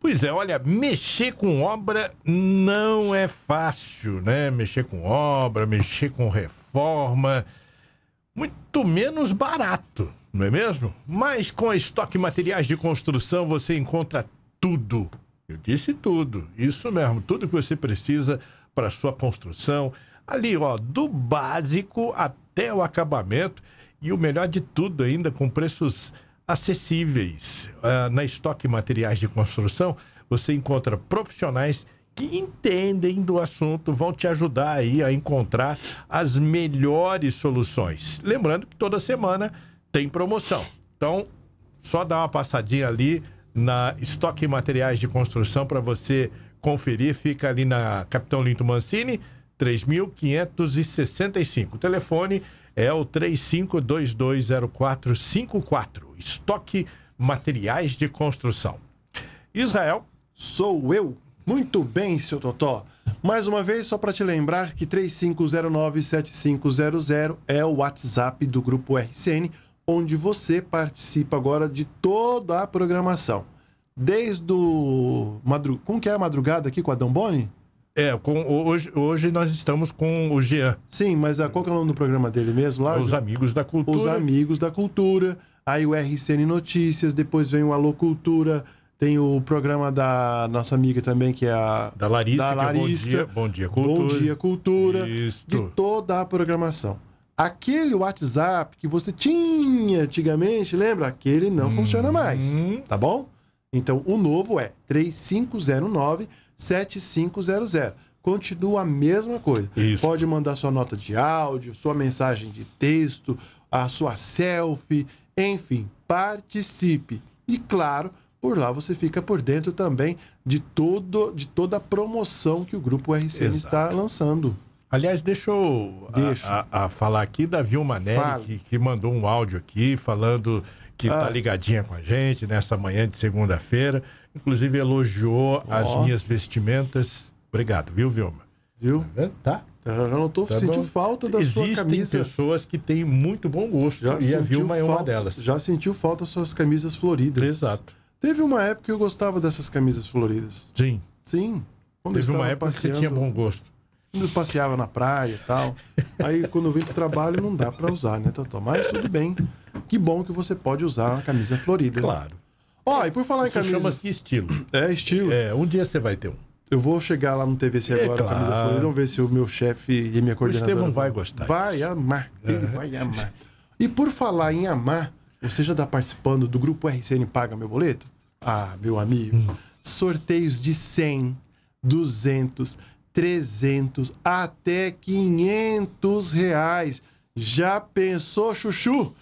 Pois é, olha, mexer com obra não é fácil, né? Mexer com obra, mexer com reforma, muito menos barato, não é mesmo? Mas com a Estoque Materiais de Construção você encontra tudo. Eu disse tudo, isso mesmo, tudo que você precisa para sua construção. Ali, ó, do básico até o acabamento e o melhor de tudo ainda com preços acessíveis. Uh, na Estoque Materiais de Construção, você encontra profissionais que entendem do assunto, vão te ajudar aí a encontrar as melhores soluções. Lembrando que toda semana tem promoção. Então, só dá uma passadinha ali na Estoque Materiais de Construção para você conferir. Fica ali na Capitão Linto Mancini, 3565. O telefone é o 35220454 estoque materiais de construção. Israel. Sou eu. Muito bem, seu Totó. Mais uma vez, só para te lembrar que 35097500 é o WhatsApp do Grupo RCN, onde você participa agora de toda a programação. Desde o... Madru... Como que é a madrugada aqui com Adão Boni? É, com, hoje, hoje nós estamos com o Jean. Sim, mas a, qual que é o nome do programa dele mesmo lá? Os Amigos da Cultura. Os Amigos da Cultura aí o RCN Notícias, depois vem o Alô Cultura, tem o programa da nossa amiga também, que é a. Da Larissa. Da é Larissa. É bom, dia, bom Dia Cultura. Bom Dia Cultura. Isso. De toda a programação. Aquele WhatsApp que você tinha antigamente, lembra? Aquele não hum. funciona mais. Tá bom? Então, o novo é 3509-7500. Continua a mesma coisa. Isso. Pode mandar sua nota de áudio, sua mensagem de texto, a sua selfie, enfim, participe. E claro, por lá você fica por dentro também de todo de toda a promoção que o grupo RCN Exato. está lançando. Aliás, deixa eu deixa. A, a, a falar aqui da Vilma Nelly, que, que, mandou um áudio aqui falando que está ah. ligadinha com a gente nessa manhã de segunda-feira. Inclusive elogiou oh. as minhas vestimentas. Obrigado, viu, Vilma? Viu? Tá? Eu não estou tá sentindo falta da Existem sua camisa. Existem pessoas que têm muito bom gosto já e a Vilma é uma delas. Já sentiu falta das suas camisas floridas. Exato. Teve uma época que eu gostava dessas camisas floridas. Sim. Sim. Quando Teve uma época passeando, que você tinha bom gosto. Quando eu passeava na praia e tal. *laughs* Aí quando eu vim o trabalho não dá para usar, né, Totó? Mas tudo bem. Que bom que você pode usar uma camisa florida. Né? Claro. Ó, oh, e por falar em camisa... Isso chama-se estilo. É, estilo. É, um dia você vai ter um. Eu vou chegar lá no TVC é, agora claro. camisa florida, vamos ver se o meu chefe e minha coordenadora... O Estevão vai gostar Vai disso. amar, ele uhum. vai amar. E por falar em amar, você já está participando do grupo RCN Paga Meu Boleto? Ah, meu amigo, hum. sorteios de 100, 200, 300, até 500 reais. Já pensou, Chuchu?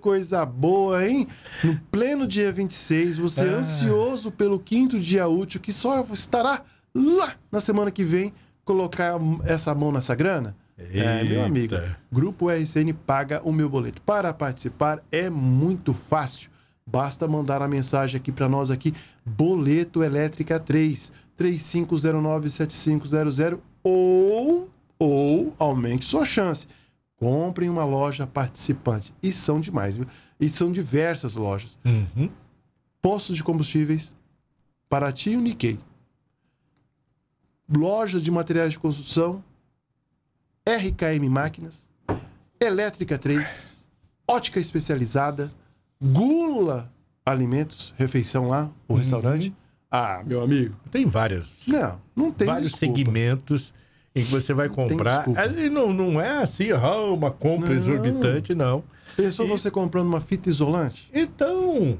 coisa boa, hein? No pleno dia 26, você ah. ansioso pelo quinto dia útil, que só estará lá na semana que vem, colocar essa mão nessa grana? Eita. É, meu amigo. Grupo RCN paga o meu boleto. Para participar é muito fácil. Basta mandar a mensagem aqui para nós aqui, boleto elétrica 3 3509 7500 ou ou aumente sua chance Comprem uma loja participante. E são demais, viu? E são diversas lojas. Uhum. Postos de combustíveis, Paraty e Uniquei. Lojas de materiais de construção, RKM Máquinas, Elétrica 3, Ótica Especializada, Gula Alimentos, refeição lá, o uhum. restaurante. Ah, meu amigo. Tem várias. Não, não tem Vários desculpa. segmentos em que você vai comprar. Não, não é assim, oh, uma compra não. exorbitante, não. Pensou e... você comprando uma fita isolante? Então,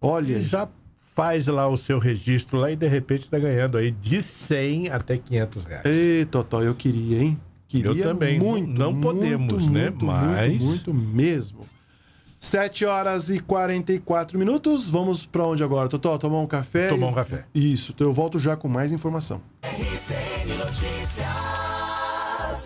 olha, já faz lá o seu registro lá e de repente está ganhando aí de 100 até 500 reais. Ei, Totó, eu queria, hein? Queria eu também. Muito, não, não podemos, né? muito, né? Muito, Mas muito, muito mesmo. 7 horas e 44 minutos. Vamos para onde agora, Totó? Tomar um café? Tomar um café. Isso, então eu volto já com mais informação. RCN Notícias.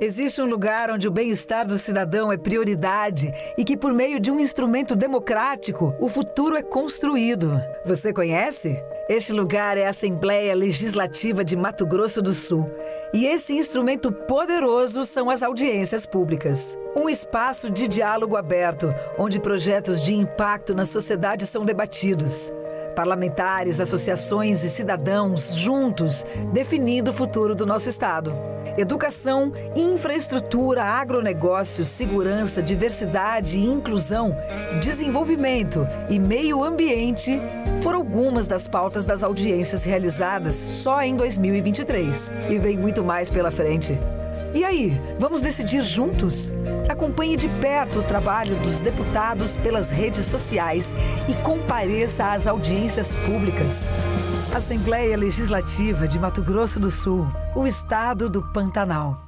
Existe um lugar onde o bem-estar do cidadão é prioridade e que, por meio de um instrumento democrático, o futuro é construído. Você conhece? Este lugar é a Assembleia Legislativa de Mato Grosso do Sul. E esse instrumento poderoso são as audiências públicas. Um espaço de diálogo aberto, onde projetos de impacto na sociedade são debatidos parlamentares, associações e cidadãos juntos definindo o futuro do nosso Estado. Educação, infraestrutura, agronegócio, segurança, diversidade e inclusão, desenvolvimento e meio ambiente foram algumas das pautas das audiências realizadas só em 2023. E vem muito mais pela frente. E aí, vamos decidir juntos? Acompanhe de perto o trabalho dos deputados pelas redes sociais e compareça às audiências públicas. Assembleia Legislativa de Mato Grosso do Sul, o estado do Pantanal.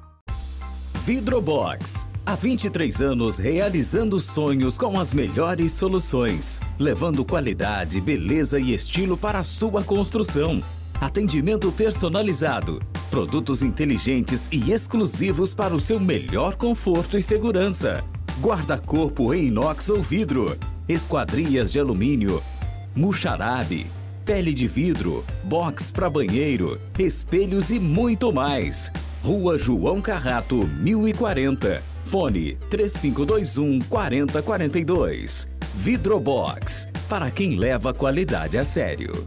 Vidrobox. Há 23 anos realizando sonhos com as melhores soluções, levando qualidade, beleza e estilo para a sua construção. Atendimento personalizado Produtos inteligentes e exclusivos para o seu melhor conforto e segurança. Guarda-corpo em inox ou vidro, esquadrias de alumínio, muxarabe, pele de vidro, box para banheiro, espelhos e muito mais. Rua João Carrato, 1040. Fone 3521 4042. Vidrobox, para quem leva qualidade a sério.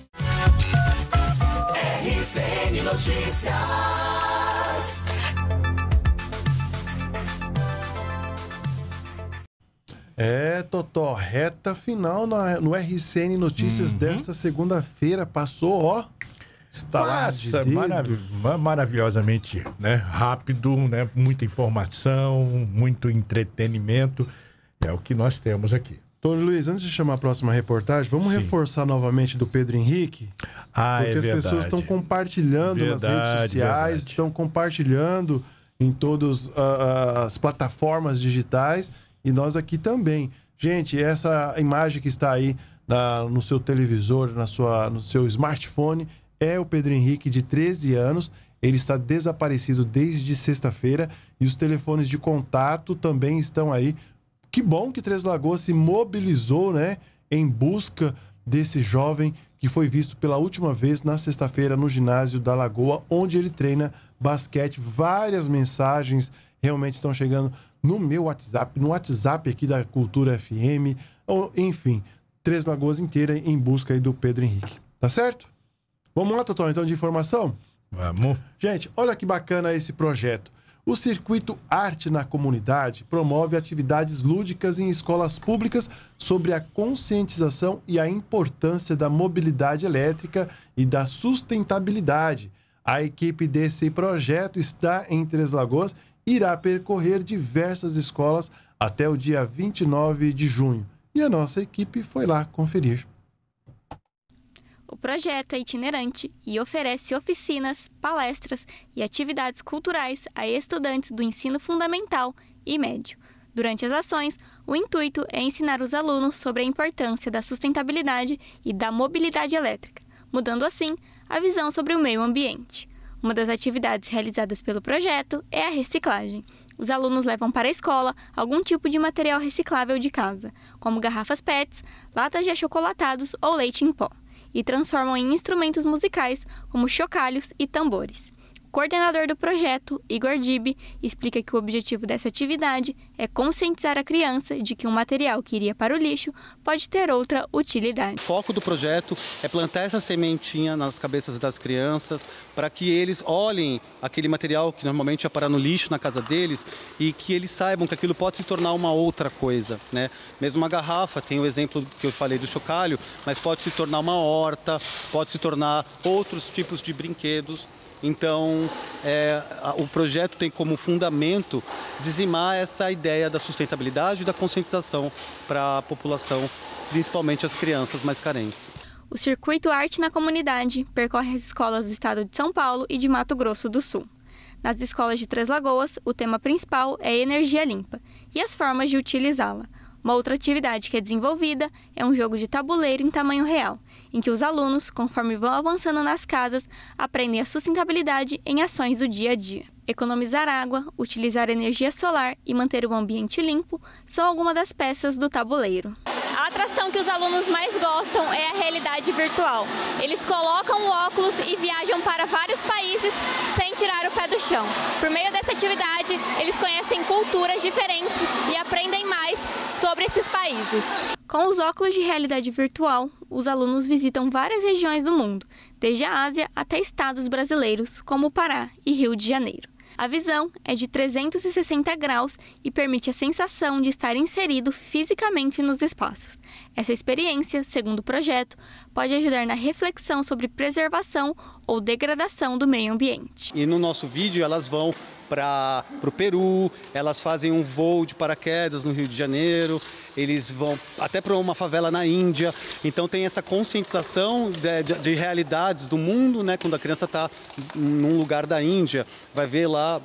É, Totó, reta final no RCN Notícias uhum. desta segunda-feira. Passou, ó. Estalar Faça, de marav maravilhosamente né? rápido, né? muita informação, muito entretenimento. É o que nós temos aqui. Tony Luiz, antes de chamar a próxima reportagem, vamos Sim. reforçar novamente do Pedro Henrique? Ah, é porque é as verdade. pessoas estão compartilhando verdade, nas redes sociais, estão compartilhando em todas ah, ah, as plataformas digitais e nós aqui também. Gente, essa imagem que está aí na, no seu televisor, na sua, no seu smartphone, é o Pedro Henrique, de 13 anos. Ele está desaparecido desde sexta-feira e os telefones de contato também estão aí. Que bom que Três Lagoas se mobilizou, né, em busca desse jovem que foi visto pela última vez na sexta-feira no ginásio da Lagoa, onde ele treina basquete. Várias mensagens realmente estão chegando no meu WhatsApp, no WhatsApp aqui da Cultura FM, ou, enfim, Três Lagoas inteira em busca aí do Pedro Henrique. Tá certo? Vamos lá, Totó, então, de informação? Vamos. Gente, olha que bacana esse projeto. O Circuito Arte na Comunidade promove atividades lúdicas em escolas públicas sobre a conscientização e a importância da mobilidade elétrica e da sustentabilidade. A equipe desse projeto está em Três Lagoas irá percorrer diversas escolas até o dia 29 de junho e a nossa equipe foi lá conferir. O projeto é itinerante e oferece oficinas, palestras e atividades culturais a estudantes do ensino fundamental e médio. Durante as ações, o intuito é ensinar os alunos sobre a importância da sustentabilidade e da mobilidade elétrica, mudando assim a visão sobre o meio ambiente. Uma das atividades realizadas pelo projeto é a reciclagem. Os alunos levam para a escola algum tipo de material reciclável de casa, como garrafas PETs, latas de achocolatados ou leite em pó, e transformam em instrumentos musicais como chocalhos e tambores coordenador do projeto, Igor Dib, explica que o objetivo dessa atividade é conscientizar a criança de que um material que iria para o lixo pode ter outra utilidade. O foco do projeto é plantar essa sementinha nas cabeças das crianças para que eles olhem aquele material que normalmente é parar no lixo na casa deles e que eles saibam que aquilo pode se tornar uma outra coisa. Né? Mesmo uma garrafa, tem o exemplo que eu falei do chocalho, mas pode se tornar uma horta, pode se tornar outros tipos de brinquedos então, é, o projeto tem como fundamento dizimar essa ideia da sustentabilidade e da conscientização para a população, principalmente as crianças mais carentes. O Circuito Arte na Comunidade percorre as escolas do estado de São Paulo e de Mato Grosso do Sul. Nas escolas de Três Lagoas, o tema principal é energia limpa e as formas de utilizá-la. Uma outra atividade que é desenvolvida é um jogo de tabuleiro em tamanho real, em que os alunos, conforme vão avançando nas casas, aprendem a sustentabilidade em ações do dia a dia. Economizar água, utilizar energia solar e manter o ambiente limpo são algumas das peças do tabuleiro. A atração que os alunos mais gostam é a realidade virtual. Eles colocam o óculos e viajam para vários países sem tirar o pé do chão. Por meio dessa atividade, eles conhecem culturas diferentes e aprendem mais sobre esses países. Com os óculos de realidade virtual, os alunos visitam várias regiões do mundo, desde a Ásia até estados brasileiros como Pará e Rio de Janeiro. A visão é de 360 graus e permite a sensação de estar inserido fisicamente nos espaços. Essa experiência, segundo o projeto, pode ajudar na reflexão sobre preservação ou degradação do meio ambiente. E no nosso vídeo elas vão para o Peru, elas fazem um voo de paraquedas no Rio de Janeiro, eles vão até para uma favela na Índia. Então tem essa conscientização de, de, de realidades do mundo, né? Quando a criança está num lugar da Índia, vai ver lá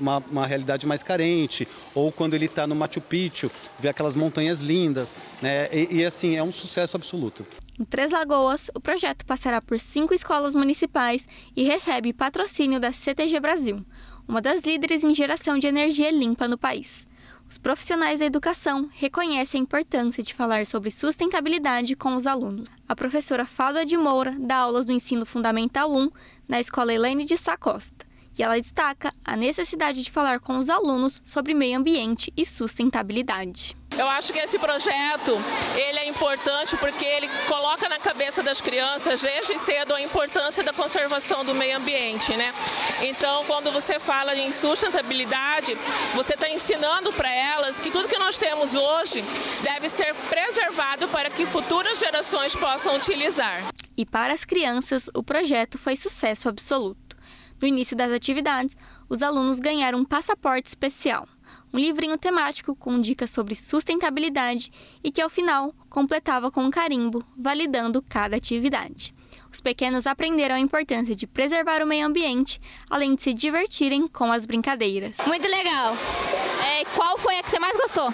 uma, uma, realidade mais carente, ou quando ele está no Machu Picchu, vê aquelas montanhas lindas, né? E, e, assim, é um sucesso absoluto. Em Três Lagoas, o projeto passará por cinco escolas municipais e recebe patrocínio da CTG Brasil, uma das líderes em geração de energia limpa no país. Os profissionais da educação reconhecem a importância de falar sobre sustentabilidade com os alunos. A professora Fábio de Moura dá aulas do ensino fundamental 1 na escola Helene de Sacosta e ela destaca a necessidade de falar com os alunos sobre meio ambiente e sustentabilidade. Eu acho que esse projeto ele é importante porque ele coloca na cabeça das crianças desde cedo a importância da conservação do meio ambiente, né? Então, quando você fala em sustentabilidade, você está ensinando para elas que tudo que nós temos hoje deve ser preservado para que futuras gerações possam utilizar. E para as crianças, o projeto foi sucesso absoluto. No início das atividades, os alunos ganharam um passaporte especial, um livrinho temático com dicas sobre sustentabilidade e que, ao final, completava com um carimbo, validando cada atividade os pequenos aprenderam a importância de preservar o meio ambiente, além de se divertirem com as brincadeiras. Muito legal! É, qual foi a que você mais gostou?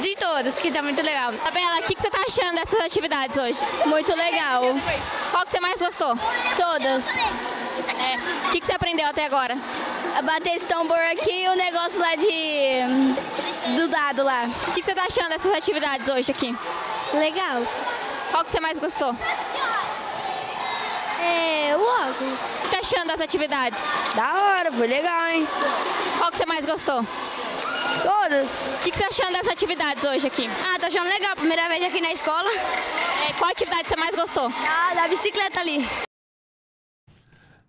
De todas, que tá muito legal. Isabela, o que, que você tá achando dessas atividades hoje? Muito legal. Qual que você mais gostou? Todas. É, o que, que você aprendeu até agora? A bater esse tambor aqui e o negócio lá de... do dado lá. O que, que você tá achando dessas atividades hoje aqui? Legal. Qual que você mais gostou? É, o óculos. O que tá achando das atividades? Da hora, foi legal, hein? Qual que você mais gostou? Todas. O que, que você tá achando das atividades hoje aqui? Ah, tô achando legal. Primeira vez aqui na escola. É, qual atividade você mais gostou? Ah, da bicicleta ali.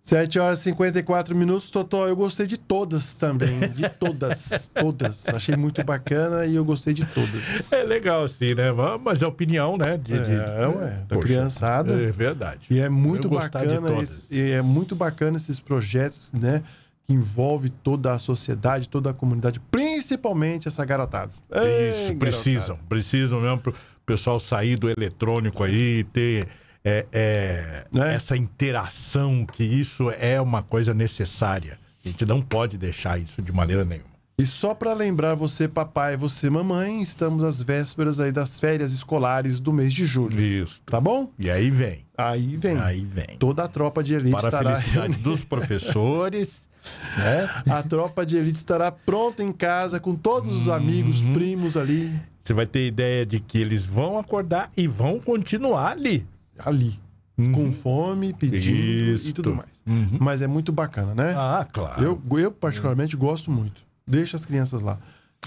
7 horas e 54 minutos, Totó. Eu gostei de todas também. De todas. *laughs* todas. Achei muito bacana e eu gostei de todas. É legal, sim, né? Mas é opinião, né? De, é, de, da Poxa, criançada. É verdade. E é muito eu bacana. e é muito bacana esses projetos, né? Que envolve toda a sociedade, toda a comunidade, principalmente essa garotada. Isso, precisam, garotada. precisam mesmo pro pessoal sair do eletrônico aí e ter é, é, né? essa interação, que isso é uma coisa necessária. A gente não pode deixar isso de maneira nenhuma. E só para lembrar você, papai, você, mamãe, estamos às vésperas aí das férias escolares do mês de julho. Isso. Tá bom? E aí vem. Aí vem. Aí vem. Toda a tropa de elite para estará... Para a felicidade *laughs* dos professores... Né? A tropa de elite estará pronta em casa com todos os amigos, uhum. primos ali. Você vai ter ideia de que eles vão acordar e vão continuar ali ali. Uhum. Com fome, pedindo Isto. e tudo mais. Uhum. Mas é muito bacana, né? Ah, claro. Eu, eu particularmente, gosto muito. Deixa as crianças lá.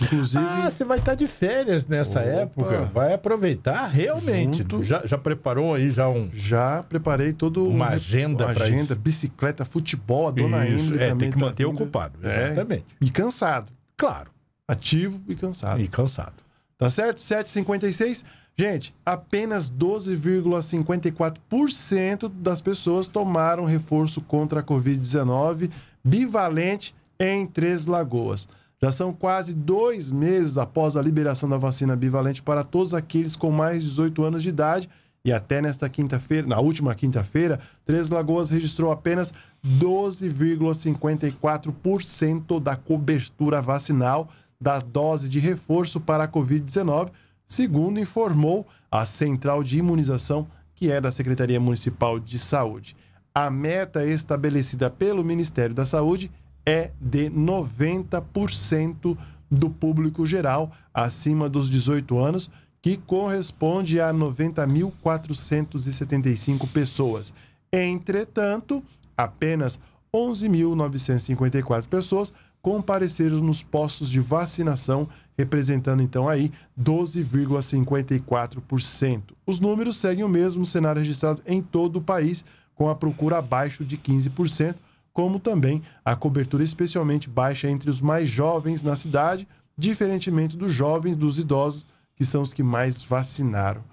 Inclusive. Ah, você vai estar tá de férias nessa Opa. época. Vai aproveitar realmente. Junto, já, já preparou aí já um. Já preparei todo uma um, agenda uma agenda, isso. bicicleta, futebol, a dona isso, é, também. Tem que tá manter vindo, ocupado. É, exatamente. E cansado. Claro. Ativo e cansado. E cansado. Tá certo? 7h56. Gente, apenas 12,54% das pessoas tomaram reforço contra a Covid-19 bivalente em Três Lagoas. Já são quase dois meses após a liberação da vacina bivalente para todos aqueles com mais de 18 anos de idade. E até nesta quinta-feira, na última quinta-feira, Três Lagoas registrou apenas 12,54% da cobertura vacinal da dose de reforço para a Covid-19, segundo informou a central de imunização, que é da Secretaria Municipal de Saúde. A meta estabelecida pelo Ministério da Saúde é de 90% do público geral acima dos 18 anos, que corresponde a 90.475 pessoas. Entretanto, apenas 11.954 pessoas comparecer nos postos de vacinação, representando então aí 12,54%. Os números seguem o mesmo cenário registrado em todo o país, com a procura abaixo de 15%, como também a cobertura especialmente baixa entre os mais jovens na cidade, diferentemente dos jovens dos idosos, que são os que mais vacinaram.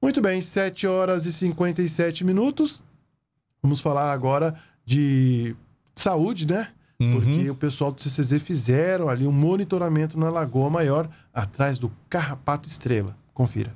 Muito bem, 7 horas e 57 minutos. Vamos falar agora de saúde, né? uhum. porque o pessoal do CCZ fizeram ali um monitoramento na Lagoa Maior, atrás do Carrapato Estrela. Confira.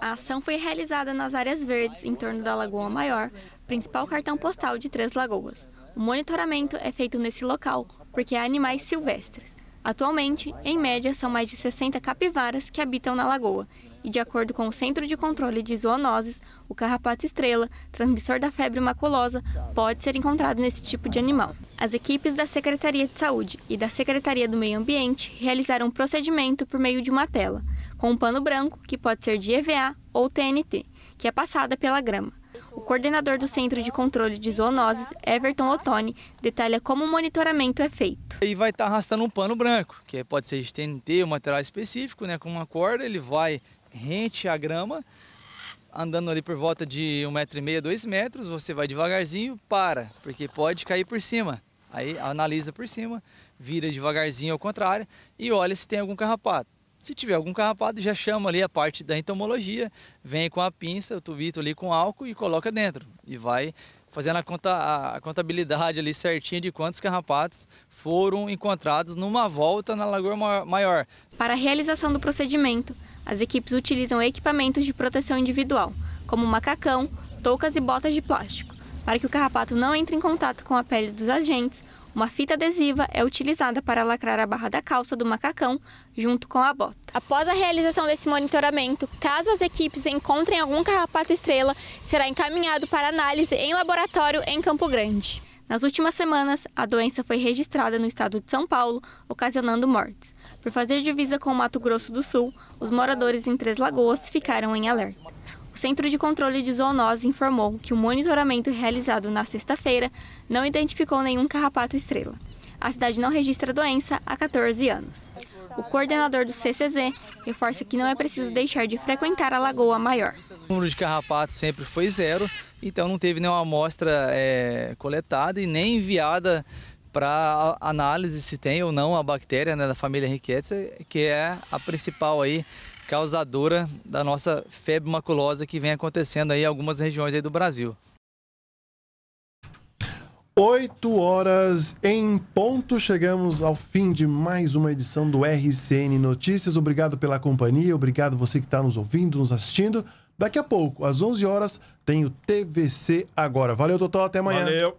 A ação foi realizada nas áreas verdes em torno da Lagoa Maior, principal cartão postal de Três Lagoas. O monitoramento é feito nesse local porque há animais silvestres. Atualmente, em média, são mais de 60 capivaras que habitam na lagoa e, de acordo com o Centro de Controle de Zoonoses, o carrapato estrela, transmissor da febre maculosa, pode ser encontrado nesse tipo de animal. As equipes da Secretaria de Saúde e da Secretaria do Meio Ambiente realizaram um procedimento por meio de uma tela, com um pano branco, que pode ser de EVA ou TNT, que é passada pela grama. O coordenador do Centro de Controle de Zoonoses, Everton Ottoni, detalha como o monitoramento é feito. E vai estar arrastando um pano branco, que pode ser de TNT, um material específico, né, com uma corda, ele vai rente à grama, andando ali por volta de 1,5m, 2 metros, você vai devagarzinho, para, porque pode cair por cima. Aí analisa por cima, vira devagarzinho ao contrário e olha se tem algum carrapato. Se tiver algum carrapato, já chama ali a parte da entomologia, vem com a pinça, o tubito ali com álcool e coloca dentro. E vai fazendo a, conta, a contabilidade ali certinha de quantos carrapatos foram encontrados numa volta na Lagoa Maior. Para a realização do procedimento, as equipes utilizam equipamentos de proteção individual, como macacão, toucas e botas de plástico. Para que o carrapato não entre em contato com a pele dos agentes, uma fita adesiva é utilizada para lacrar a barra da calça do macacão junto com a bota. Após a realização desse monitoramento, caso as equipes encontrem algum carrapato estrela, será encaminhado para análise em laboratório em Campo Grande. Nas últimas semanas, a doença foi registrada no estado de São Paulo, ocasionando mortes. Por fazer divisa com o Mato Grosso do Sul, os moradores em Três Lagoas ficaram em alerta. O Centro de Controle de zoonose informou que o monitoramento realizado na sexta-feira não identificou nenhum carrapato estrela. A cidade não registra doença há 14 anos. O coordenador do CCZ reforça que não é preciso deixar de frequentar a Lagoa Maior. O número de carrapatos sempre foi zero, então não teve nenhuma amostra é, coletada e nem enviada para análise se tem ou não a bactéria né, da família Rickettsia, que é a principal aí causadora da nossa febre maculosa que vem acontecendo aí em algumas regiões aí do Brasil. 8 horas em ponto, chegamos ao fim de mais uma edição do RCN Notícias. Obrigado pela companhia, obrigado você que está nos ouvindo, nos assistindo. Daqui a pouco, às 11 horas, tem o TVC agora. Valeu, Totó, até amanhã. Valeu.